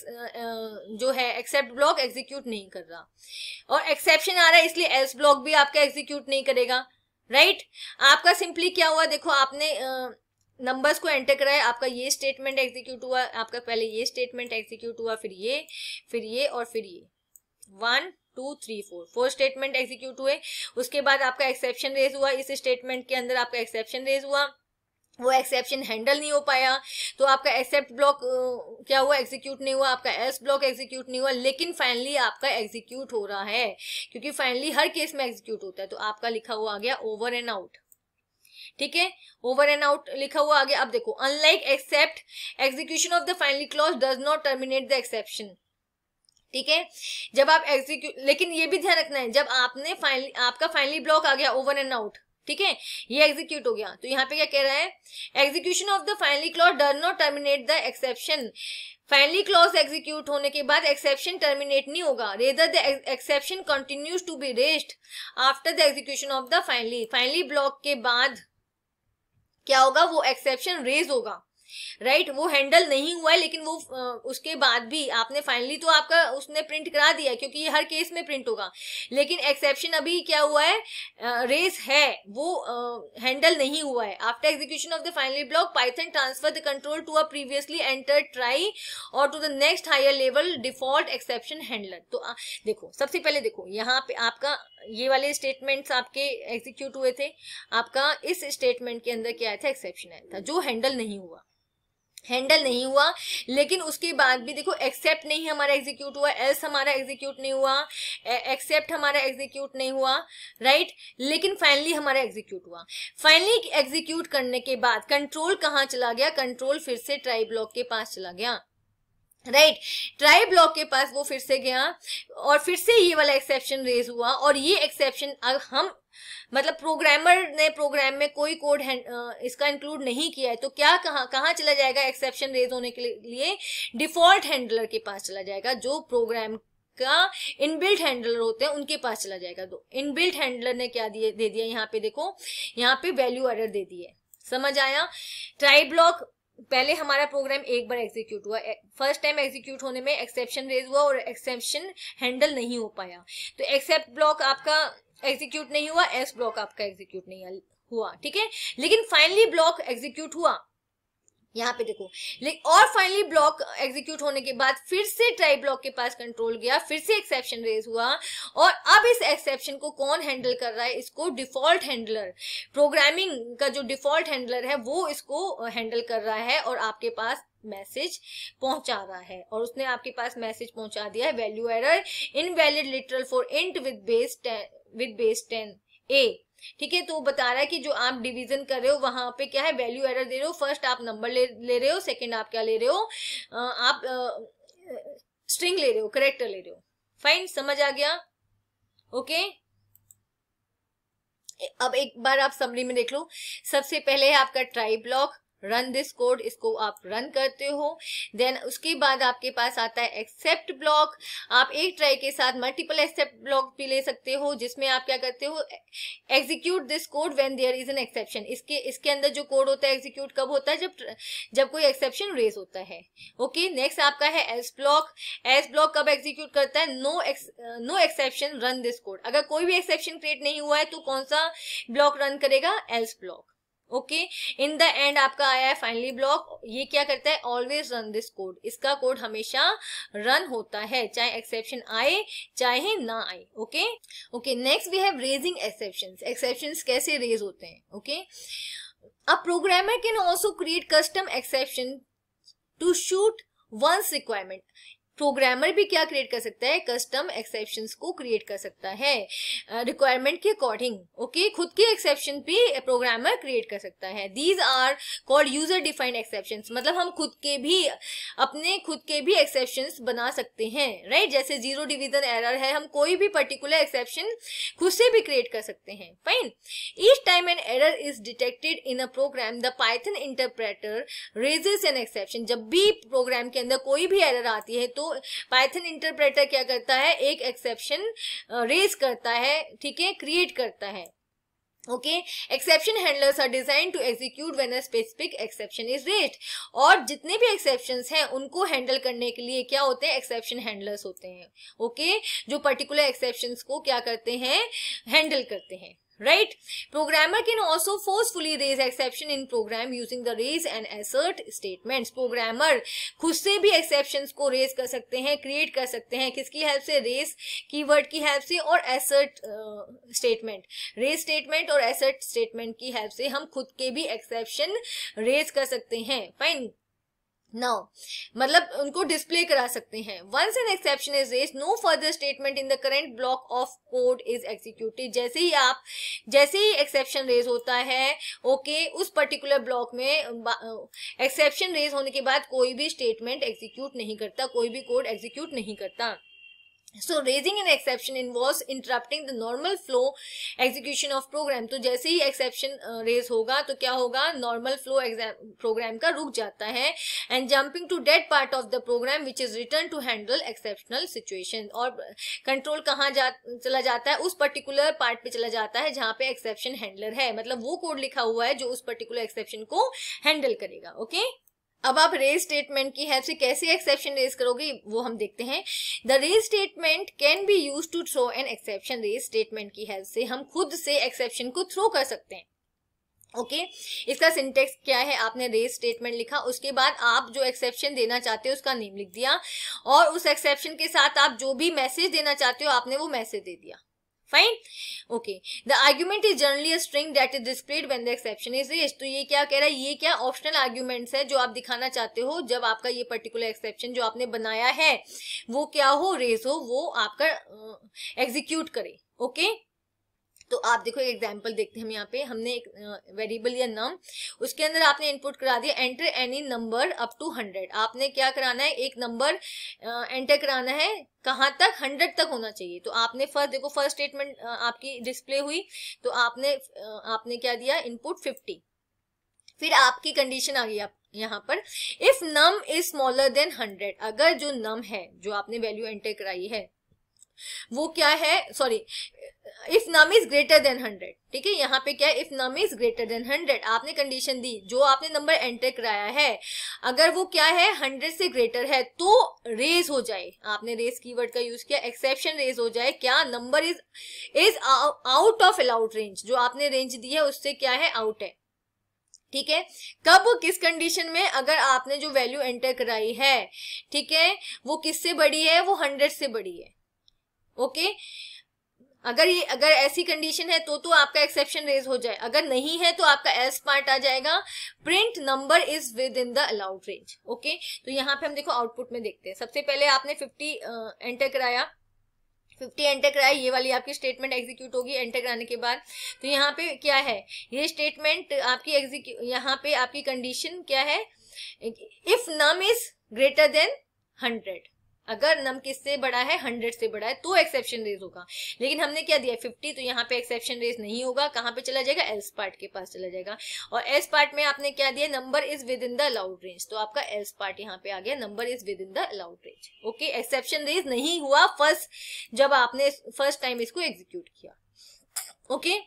जो है एक्सेप्ट ब्लॉक एग्जीक्यूट नहीं कर रहा और एक्सेप्शन आ रहा है इसलिए एल्स ब्लॉक भी आपका एग्जीक्यूट नहीं करेगा राइट आपका सिंपली क्या हुआ देखो आपने नंबर्स को एंटर है आपका ये स्टेटमेंट एग्जीक्यूट हुआ आपका पहले ये स्टेटमेंट एग्जीक्यूट हुआ फिर ये फिर ये और फिर ये one two three four four statement execute हुए उसके बाद आपका एक्सेप्शन रेज हुआ इस स्टेटमेंट के अंदर आपका एक्सेप्शन रेज हुआ वो एक्सेप्शन हैंडल नहीं हो पाया तो आपका एक्सेप्ट ब्लॉक क्या हुआ एग्जीक्यूट नहीं हुआ आपका एस ब्लॉक एग्जीक्यूट नहीं हुआ लेकिन फाइनली आपका एग्जीक्यूट हो रहा है क्योंकि फाइनली हर केस में एग्जीक्यूट होता है तो आपका लिखा हुआ आ गया ओवर एंड आउट ठीक है ओवर एंड आउट लिखा हुआ आ गया अब देखो unlike except execution of the finally clause does not terminate the exception ठीक है जब आप एग्जीक्यूट लेकिन ये भी ध्यान रखना है जब आपने फाइनली आपका फाइनली ब्लॉक आ गया ओवर एंड आउट ठीक है ये एग्जीक्यूट हो गया तो यहाँ पे क्या कह रहा है execution of the finally clause does not terminate the exception finally clause execute होने के बाद एक्सेप्शन टर्मिनेट नहीं होगा rather the exception continues to be raised after the execution of the finally finally block के बाद क्या होगा वो एक्सेप्शन रेज होगा राइट वो हैंडल नहीं हुआ है लेकिन वो उसके बाद भी आपने फाइनली तो आपका उसने प्रिंट करा दिया क्योंकि ये हर केस में प्रिंट होगा लेकिन एक्सेप्शन अभी क्या हुआ है रेस है वो हैंडल नहीं हुआ है after execution of the finally block Python transfer the control to a previously enter try or to the next higher level default exception handler तो आ, देखो सबसे पहले देखो यहाँ पे आपका ये वाले स्टेटमेंट्स आपके एग्जीक्यूट हुए थे आपका इस स्टेटमेंट के अंदर क्या आया था एक्सेप्शन आया था जो हैंडल नहीं हुआ हैंडल नहीं हुआ लेकिन उसके बाद भी देखो एक्सेप्ट नहीं हमारा एग्जीक्यूट हुआ एल्स हमारा एग्जीक्यूट नहीं हुआ एक्सेप्ट हमारा एग्जीक्यूट नहीं हुआ राइट लेकिन फाइनली हमारा एग्जीक्यूट हुआ फाइनली एग्जीक्यूट करने के बाद कंट्रोल कहाँ चला गया कंट्रोल फिर से ट्राई ब्लॉक के पास चला गया राइट ट्राई ब्लॉक के पास वो फिर से गया और फिर से ये वाला एक्सेप्शन रेज हुआ और ये एक्सेप्शन अब हम मतलब प्रोग्रामर ने प्रोग्राम में कोई कोड इसका इंक्लूड नहीं किया है तो क्या कहा कहाँ चला जाएगा एक्सेप्शन रेज होने के लिए डिफॉल्ट हैंडलर के पास चला जाएगा जो प्रोग्राम का इनबिल्ट हैंडलर होते हैं उनके पास चला जाएगा तो इनबिल्ट हैंडलर ने क्या दिए दे दिया यहाँ पे देखो यहाँ पे वैल्यू ऑर्डर दे दिए समझ आया ट्राई ब्लॉक पहले हमारा प्रोग्राम एक बार एग्जीक्यूट हुआ फर्स्ट टाइम एग्जीक्यूट होने में एक्सेप्शन रेज हुआ और एक्सेप्शन हैंडल नहीं हो पाया तो एक्सेप्ट ब्लॉक आपका एग्जीक्यूट नहीं हुआ एस ब्लॉक आपका एग्जीक्यूट नहीं हुआ ठीक है लेकिन फाइनली ब्लॉक एग्जीक्यूट हुआ यहाँ पे देखो और फाइनली ब्लॉक एग्जीक्यूट होने के बाद फिर से ट्राई ब्लॉक के पास कंट्रोल गया फिर से एक्सेप्शन रेज हुआ और अब इस एक्सेप्शन को कौन हैंडल कर रहा है इसको डिफॉल्ट हैंडलर प्रोग्रामिंग का जो डिफॉल्ट हैंडलर है वो इसको हैंडल कर रहा है और आपके पास मैसेज पहुंचा रहा है और उसने आपके पास मैसेज पहुंचा दिया है value error invalid literal for int with base ten with base ten a ठीक है तो बता रहा है कि जो आप डिवीजन कर रहे हो वहां पे क्या है वैल्यू एडर दे रहे हो फर्स्ट आप नंबर ले, ले रहे हो सेकेंड आप क्या ले रहे हो आ, आप स्ट्रिंग ले रहे हो करेक्टर ले रहे हो फाइन समझ आ गया ओके अब एक बार आप समरी में देख लो सबसे पहले है आपका try block run this code इसको आप रन करते हो देन उसके बाद आपके पास आता है एक्सेप्ट ब्लॉक आप एक ट्राई के साथ मल्टीपल एक्सेप्ट ब्लॉक भी ले सकते हो जिसमें आप क्या करते हो execute this code when there is an exception इसके इसके अंदर जो कोड होता है एग्जीक्यूट कब होता है जब जब कोई एक्सेप्शन रेज होता है ओके नेक्स्ट आपका है एस ब्लॉक एस ब्लॉक कब एग्जीक्यूट करता है no no exception run this code अगर कोई भी एक्सेप्शन क्रिएट नहीं हुआ है तो कौन सा ब्लॉक रन करेगा else block okay in the end आपका आया है फाइनली ब्लॉक ये क्या करता है ऑलवेज रन दिस कोड इसका कोड हमेशा रन होता है चाहे एक्सेप्शन आए चाहे ना आए okay okay next we have raising exception exception कैसे रेज होते हैं okay a programmer can also create custom exception to suit one's requirement programmer भी क्या क्रिएट कर सकता है कस्टम एक्सेप्शन को क्रिएट कर सकता है रिक्वायरमेंट के अकॉर्डिंग ओके खुद के एक्सेप्शन भी प्रोग्रामर क्रिएट कर सकता है these are called user defined exception मतलब हम खुद के भी अपने खुद के भी एक्सेप्शन बना सकते हैं राइट right? जैसे जीरो डिविजन एरर है हम कोई भी पर्टिकुलर एक्सेप्शन खुद से भी क्रिएट कर सकते हैं fine each time an error is detected in a program the Python interpreter raises an exception जब भी प्रोग्राम के अंदर कोई भी एरर आती है तो पाइथन इंटरप्रेटर क्या करता है एक एक्सेप्शन रेज करता है ठीक है क्रिएट करता है okay exception handlers are design to execute when a specific exception is raised और जितने भी एक्सेप्शन हैं उनको हैंडल करने के लिए क्या होते हैं एक्सेप्शन हैंडलर्स होते हैं ओके okay? जो पर्टिकुलर एक्सेप्शन को क्या करते हैं हैंडल करते हैं right programmer can also forcefully raise exception in program using the raise and assert statements programmer खुद से भी exceptions को raise कर सकते हैं create कर सकते हैं किसकी हेल्प से raise keyword की हेल्प से और assert uh, statement raise statement और assert statement की हेल्प से हम खुद के भी exception raise कर सकते हैं फाइन नाउ मतलब उनको डिस्प्ले करा सकते हैं once an exception is raised no further statement in the current block of code is executed जैसे ही आप जैसे ही एक्सेप्शन रेज होता है ओके okay, उस पर्टिकुलर ब्लॉक में एक्सेप्शन रेज होने के बाद कोई भी स्टेटमेंट एग्जीक्यूट नहीं करता कोई भी कोड एग्जीक्यूट नहीं करता so raising an exception involve interrupting the normal flow execution of program तो जैसे ही एक्सेप्शन रेज uh, होगा तो क्या होगा नॉर्मल फ्लो प्रोग्राम का रुक जाता है and jumping to that part of the program which is written to handle exceptional situation और कंट्रोल uh, कहाँ जा, चला जाता है उस पर्टिकुलर पार्ट पे चला जाता है जहाँ पे एक्सेप्शन हैंडलर है मतलब वो कोड लिखा हुआ है जो उस पर्टिकुलर एक्सेप्शन को हैंडल करेगा ओके okay? अब आप रेज स्टेटमेंट की हेल्प से कैसे एक्सेप्शन रेज करोगे वो हम देखते हैं the raise statement can be use to throw an exception raise statement की हेल्प से हम खुद से एक्सेप्शन को थ्रो कर सकते हैं ओके okay? इसका सिंटेक्स क्या है आपने रेज स्टेटमेंट लिखा उसके बाद आप जो एक्सेप्शन देना चाहते हो उसका नेम लिख दिया और उस एक्सेप्शन के साथ आप जो भी मैसेज देना चाहते हो आपने वो मैसेज दे दिया fine okay the argument is generally a string that is displayed when the exception is raise तो ये क्या कह रहा है ये क्या ऑप्शनल आर्ग्यूमेंट्स है जो आप दिखाना चाहते हो जब आपका ये पर्टिकुलर एक्सेप्शन जो आपने बनाया है वो क्या हो रेज हो वो आपका एग्जीक्यूट करे ओके okay? तो आप देखो एक एग्जाम्पल देखते हैं हम यहाँ पे हमने एक वेरिएबल या नम उसके अंदर आपने इनपुट करा दिया enter any number up to hundred आपने क्या कराना है एक नंबर एंटर कराना है कहाँ तक हंड्रेड तक होना चाहिए तो आपने फर्स्ट देखो फर्स्ट स्टेटमेंट आपकी डिस्प्ले हुई तो आपने आपने क्या दिया इनपुट फिफ्टी फिर आपकी कंडीशन आ गई आप यहाँ पर if num is smaller than hundred अगर जो नम है जो आपने वैल्यू एंटर कराई है वो क्या है sorry if num is greater than hundred ठीक है यहाँ पे क्या है if num is greater than hundred आपने कंडीशन दी जो आपने नंबर एंटर कराया है अगर वो क्या है हंड्रेड से ग्रेटर है तो रेज हो जाए आपने रेज कीवर्ड का यूज किया एक्सेप्शन रेज हो जाए क्या number is is out of allowed range जो आपने रेंज दी है उससे क्या है आउट है ठीक है कब किस कंडीशन में अगर आपने जो वैल्यू एंटर कराई है ठीक है वो किससे बड़ी है वो हंड्रेड से बड़ी है ओके अगर ये अगर ऐसी कंडीशन है तो तो आपका एक्सेप्शन रेज हो जाए अगर नहीं है तो आपका एस पार्ट आ जाएगा print number is within the allowed range okay तो यहाँ पे हम देखो आउटपुट में देखते हैं सबसे पहले आपने फिफ्टी एंटर कराया फिफ्टी एंटर कराया ये वाली आपकी स्टेटमेंट एग्जीक्यूट होगी एंटर कराने के बाद तो यहाँ पे क्या है ये स्टेटमेंट आपकी एग्जीक्यू यहाँ पे आपकी कंडीशन क्या है if num is greater than hundred अगर नम किससे बड़ा है हंड्रेड से बड़ा है तो एक्सेप्शन रेज होगा लेकिन हमने क्या दिया फिफ्टी तो यहाँ पे एक्सेप्शन रेज नहीं होगा कहाँ पे चला जाएगा एल्स पार्ट के पास चला जाएगा और एल्स पार्ट में आपने क्या दिया number is within the allowed range तो आपका एल्स पार्ट यहाँ पे आ गया number is within the allowed range okay exception raise नहीं हुआ फर्स्ट जब आपने फर्स्ट टाइम इसको एग्जीक्यूट किया ओके okay?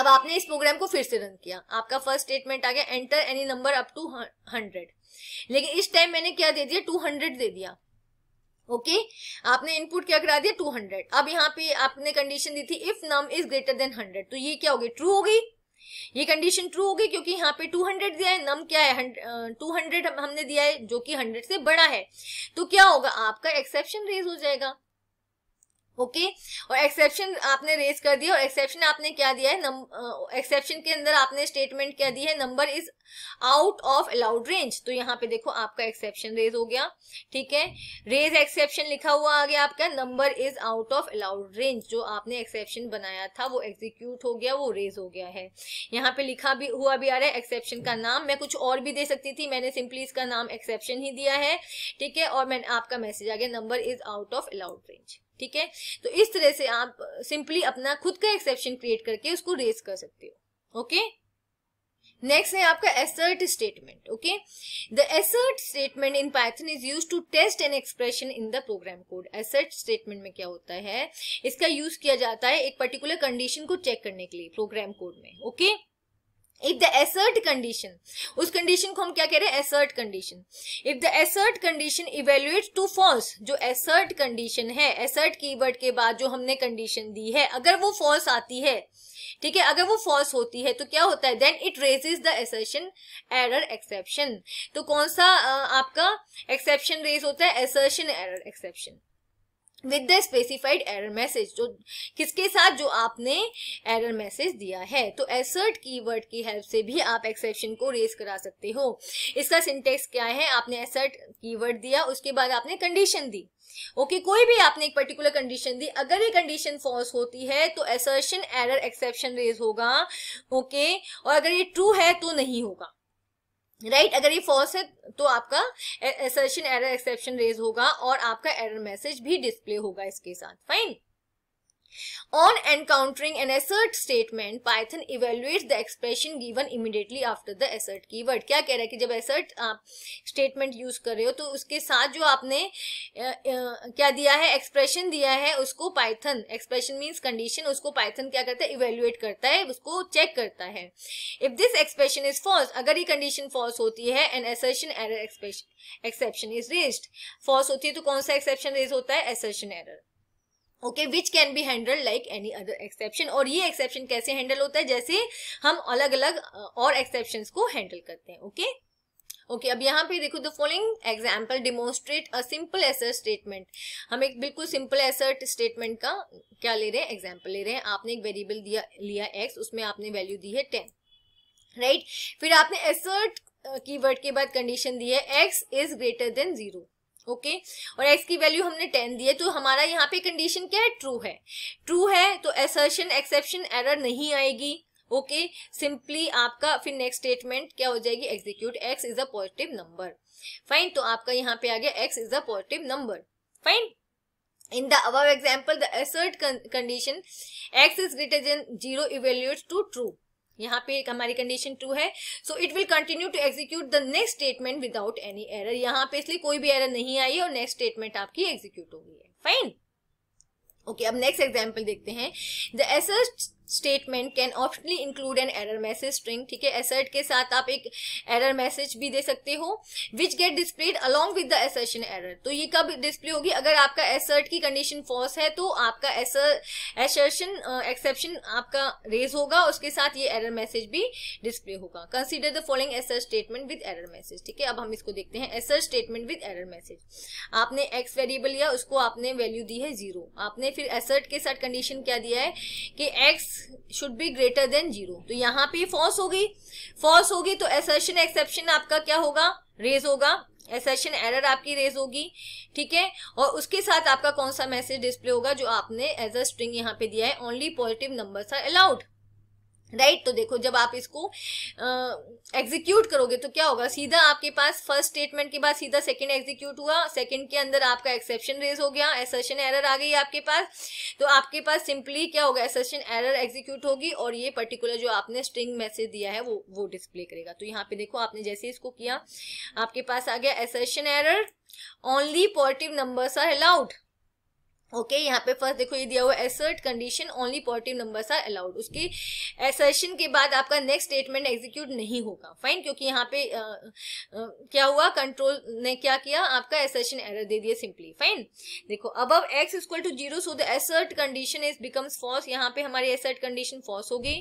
अब आपने इस प्रोग्राम को फिर से रन किया आपका फर्स्ट स्टेटमेंट आ गया enter any number up to hundred लेकिन इस टाइम मैंने क्या दे दिया टू हंड्रेड दे दिया ओके okay? आपने इनपुट क्या करा दिया 200 अब यहाँ पे आपने कंडीशन दी थी if num is greater than 100 तो ये क्या हो गई ट्रू हो गई ये कंडीशन ट्रू होगी क्योंकि यहाँ पे 200 दिया है नम क्या है 200 हमने दिया है जो कि 100 से बड़ा है तो क्या होगा आपका एक्सेप्शन रेज हो जाएगा ओके और एक्सेप्शन आपने रेज कर दिया और एक्सेप्शन आपने क्या दिया है एक्सेप्शन के अंदर आपने स्टेटमेंट क्या दी है number is out of allowed range तो यहाँ पे देखो आपका एक्सेप्शन रेज हो गया ठीक है रेज एक्सेप्शन लिखा हुआ आ गया आपका number is out of allowed range जो आपने एक्सेप्शन बनाया था वो एग्जीक्यूट हो गया वो रेज हो गया है यहाँ पे लिखा भी हुआ भी आ रहा है एक्सेप्शन का नाम मैं कुछ और भी दे सकती थी मैंने सिंपली इसका नाम एक्सेप्शन ही दिया है ठीक है और मैं आपका मैसेज आ गया number is out of allowed range ठीक है तो इस तरह से आप सिंपली अपना खुद का एक्सेप्शन क्रिएट करके उसको रेस कर सकते हो ओके नेक्स्ट है आपका assert statement okay the assert statement in Python is use to test an expression in the program code assert statement में क्या होता है इसका यूज किया जाता है एक पर्टिकुलर कंडीशन को चेक करने के लिए प्रोग्राम कोड में okay okay? If the assert condition उस कंडीशन को हम क्या कह रहे हैं assert condition if the assert condition evaluate to false जो एसर्ट कंडीशन है एसर्ट कीवर्ड के बाद जो हमने कंडीशन दी है अगर वो फॉल्स आती है ठीक है अगर वो फॉल्स होती है तो क्या होता है then it raises the assertion error exception तो कौन सा आ, आपका एक्सेप्शन रेज होता है assertion error exception with the specified error message जो किसके साथ जो आपने एरर मैसेज दिया है तो एसर्ट कीवर्ड की हेल्प से भी आप एक्सेप्शन को रेज करा सकते हो इसका सिंटेक्स क्या है आपने एसर्ट कीवर्ड दिया उसके बाद आपने कंडीशन दी ओके okay, कोई भी आपने एक पर्टिकुलर कंडीशन दी अगर ये कंडीशन फॉल्स होती है तो एसर्शन एरर एक्सेप्शन रेज होगा ओके okay? और अगर ये ट्रू है तो नहीं होगा राइट right? अगर ये फॉल्स है तो आपका एसर्शन एरर एक्सेप्शन रेज होगा और आपका एरर मैसेज भी डिस्प्ले होगा इसके साथ fine On encountering an assert statement, Python evaluates the expression given immediately after the assert keyword. क्या कह रहा है कि जब assert आप statement use कर रहे हो तो उसके साथ जो आपने क्या दिया है expression दिया है उसको Python expression means condition उसको Python क्या करता है evaluate करता है उसको check करता है If this expression is false, अगर ये condition false होती है an assertion error exception is raised. False होती है तो कौन सा exception raised होता है assertion error. Okay which can be handle like any other exception और ये एक्सेप्शन कैसे हैंडल होता है जैसे हम अलग अलग और एक्सेप्शन को हैंडल करते हैं ओके okay? ओके okay, अब यहाँ पे देखो the following example demonstrate a simple assert statement हम एक बिल्कुल सिंपल एसर्ट स्टेटमेंट का क्या ले रहे हैं एग्जाम्पल ले रहे हैं आपने एक वेरिएबल दिया लिया एक्स उसमें आपने वैल्यू दी है टेन राइट right? फिर आपने एसर्ट वर्ड के बाद कंडीशन दी है x is greater than zero okay okay? और एक्स की वैल्यू हमने टेन दी है तो हमारा यहाँ पे कंडीशन क्या है ट्रू है ट्रू है तो एसर्शन एक्सेप्शन एरर नहीं आएगी ओके okay? सिंपली आपका फिर नेक्स्ट स्टेटमेंट क्या हो जाएगी execute x is a positive number fine तो आपका यहाँ पे आ गया x is a positive number fine in the above example the assert con condition x is greater than 0 यहाँ पे हमारी कंडीशन टू है so it will continue to execute the next statement without any error यहाँ पे इसलिए कोई भी एरर नहीं आई और नेक्स्ट स्टेटमेंट आपकी एग्जीक्यूट हो गई है फाइन ओके okay, अब नेक्स्ट एग्जाम्पल देखते हैं the assert statement can optionally include an error message string ठीक है एसर्ट के साथ आप एक एरर मैसेज भी दे सकते हो which get displayed along with the assertion error तो ये कब डिस्प्ले होगी अगर आपका एसर्ट की कंडीशन फॉल्स है तो आपका एसर्शन एक्सेप्शन आपका रेज होगा उसके साथ ये एरर मैसेज भी डिस्प्ले होगा consider the following assert statement with error message ठीक है अब हम इसको देखते हैं assert statement with error message आपने एक्स वेरिएबल लिया उसको आपने वैल्यू दी है जीरो आपने फिर एसर्ट के साथ कंडीशन क्या दिया है कि x should be greater than zero तो यहाँ पे फॉल्स होगी फॉल्स होगी तो एसर्शन एक्सेप्शन आपका क्या होगा रेज होगा एसेशन एरर आपकी रेज होगी ठीक है और उसके साथ आपका कौन सा मैसेज डिस्प्ले होगा जो आपने एज अ स्ट्रिंग यहाँ पे दिया है only positive number are allowed right right? तो देखो जब आप इसको एग्जीक्यूट करोगे तो क्या होगा सीधा आपके पास फर्स्ट स्टेटमेंट के बाद सीधा सेकंड एग्जीक्यूट हुआ सेकंड के अंदर आपका एक्सेप्शन रेज हो गया एसेशन एरर आ गई आपके पास तो आपके पास सिंपली क्या होगा एसेशन एरर एग्जीक्यूट होगी और ये पर्टिकुलर जो आपने स्ट्रिंग मैसेज दिया है वो वो डिस्प्ले करेगा तो यहाँ पे देखो आपने जैसे इसको किया आपके पास आ गया assertion error only positive numbers are allowed okay okay, यहाँ पे फर्स्ट देखो ये दिया हुआ assert condition only positive numbers are allowed उसकी एसर्शन के बाद आपका नेक्स्ट स्टेटमेंट एग्जीक्यूट नहीं होगा फाइन क्योंकि यहाँ पे आ, आ, क्या हुआ कंट्रोल ने क्या किया आपका एसर्शन एरर दे दिया सिंपली फाइन देखो अब अब x equal to zero so the assert condition is becomes false यहाँ पे हमारी एसर्ट कंडीशन फॉल्स हो गई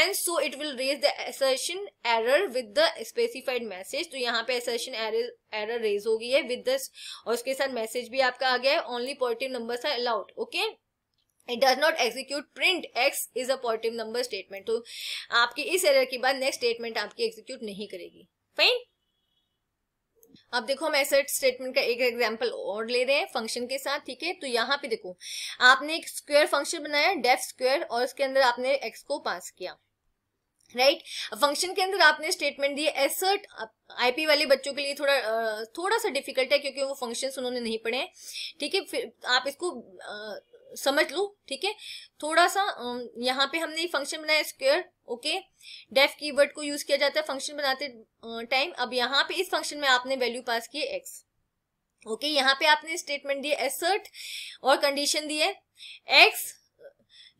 and so it will raise the assertion error with the specified message तो यहाँ पे एसर्शन एरर एरर रेज हो गई है विद दिस और उसके साथ मैसेज भी आपका आ गया है only positive number are allowed okay it does not execute print x is a positive number statement तो आपकी इस एरर के बाद नेक्स्ट स्टेटमेंट आपकी एग्जीक्यूट नहीं करेगी फाइन अब देखो हम एसर्ट स्टेटमेंट का एक एग्जांपल और ले रहे हैं फंक्शन के साथ ठीक है तो यहाँ पे देखो आपने एक स्क्वायर फंक्शन बनाया डेफ स्क्वायर और उसके अंदर आपने एक्स को पास किया राइट right? फंक्शन के अंदर आपने स्टेटमेंट दिए एसर्ट आईपी वाले बच्चों के लिए थोड़ा थोड़ा सा डिफिकल्ट है क्योंकि वो फंक्शंस उन्होंने नहीं पढ़े ठीक है फिर आप इसको आ, समझ लो ठीक है थोड़ा सा यहाँ पे हमने फंक्शन बनाया स्क्वेयर ओके डेफ कीवर्ड को यूज किया जाता है फंक्शन बनाते टाइम अब यहाँ पे इस फंक्शन में आपने वैल्यू पास किए एक्स ओके यहाँ पे आपने स्टेटमेंट दिए एसर्ट और कंडीशन दिए एक्स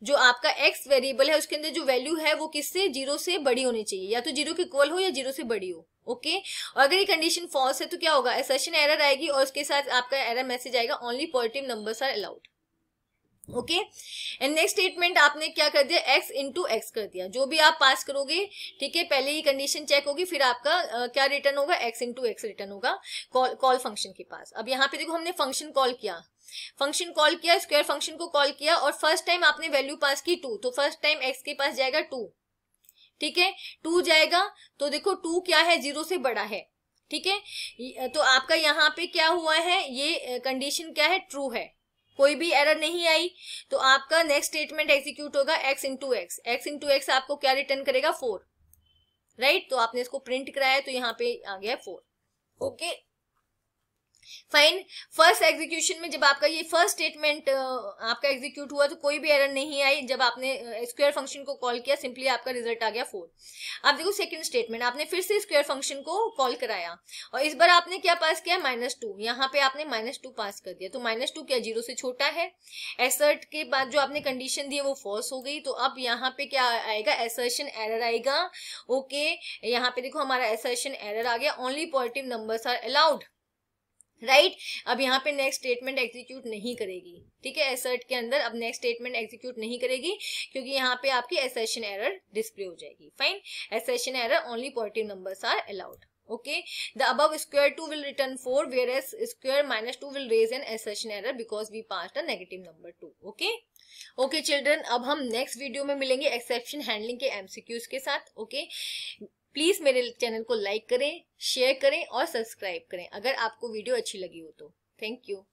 जो आपका एक्स वेरिएबल है उसके अंदर जो वैल्यू है वो किससे जीरो से बड़ी होनी चाहिए या तो जीरो के इक्वल हो या जीरो से बड़ी हो ओके okay? और अगर ये कंडीशन फॉल्स है तो क्या होगा एसेशन एरर आएगी और उसके साथ आपका एरर मैसेज आएगा only positive numbers are allowed okay and next statement आपने क्या कर दिया एक्स इंटू एक्स कर दिया जो भी आप पास करोगे ठीक है पहले ये कंडीशन चेक होगी फिर आपका uh, क्या रिटर्न होगा एक्स इंटू एक्स रिटर्न होगा कॉल कॉल फंक्शन के पास अब यहाँ पे देखो हमने फंक्शन कॉल किया फंक्शन कॉल किया स्क्वायर फंक्शन को कॉल किया और फर्स्ट टाइम आपने वैल्यू पास की टू तो फर्स्ट टाइम एक्स के पास जाएगा टू ठीक है टू जाएगा तो देखो टू क्या है जीरो से बड़ा है ठीक है तो आपका यहाँ पे क्या हुआ है ये कंडीशन क्या है ट्रू है कोई भी एरर नहीं आई तो आपका नेक्स्ट स्टेटमेंट एग्जीक्यूट होगा x into x x into x आपको क्या रिटर्न करेगा फोर राइट right? तो आपने इसको प्रिंट कराया तो यहाँ पे आ गया four okay okay. Fine first execution में जब आपका ये फर्स्ट स्टेटमेंट आपका एग्जीक्यूट हुआ तो कोई भी एरर नहीं आई जब आपने स्क्वायर फंक्शन को कॉल किया सिंपली आपका रिजल्ट आ गया फोर आप देखो सेकंड स्टेटमेंट आपने फिर से स्क्वायर फंक्शन को कॉल कराया और इस बार आपने क्या पास किया माइनस टू यहाँ पे आपने माइनस टू पास कर दिया तो माइनस टू क्या जीरो से छोटा है एसर्ट के बाद जो आपने कंडीशन दी है वो फॉल्स हो गई तो अब यहाँ पे क्या आएगा एसर्शन एरर आएगा ओके यहाँ पे देखो हमारा एसर्शन एरर आ गया only positive numbers are allowed right right? अब यहाँ पे नेक्स्ट स्टेटमेंट एग्जीक्यूट नहीं करेगी ठीक है एसर्ट के अंदर अब नेक्स्ट स्टेटमेंट एग्जीक्यूट नहीं करेगी क्योंकि यहाँ पे आपकी एसेशन एरर डिस्प्ले हो जाएगी fine assertion error only positive numbers are allowed okay the above square two will return four whereas square minus two will raise an assertion error because we pass the negative number two okay okay children अब हम नेक्स्ट वीडियो में मिलेंगे एक्सेप्शन हैंडलिंग के एमसीक्यूज के साथ ओके okay? प्लीज मेरे चैनल को लाइक करें शेयर करें और सब्सक्राइब करें अगर आपको वीडियो अच्छी लगी हो तो थैंक यू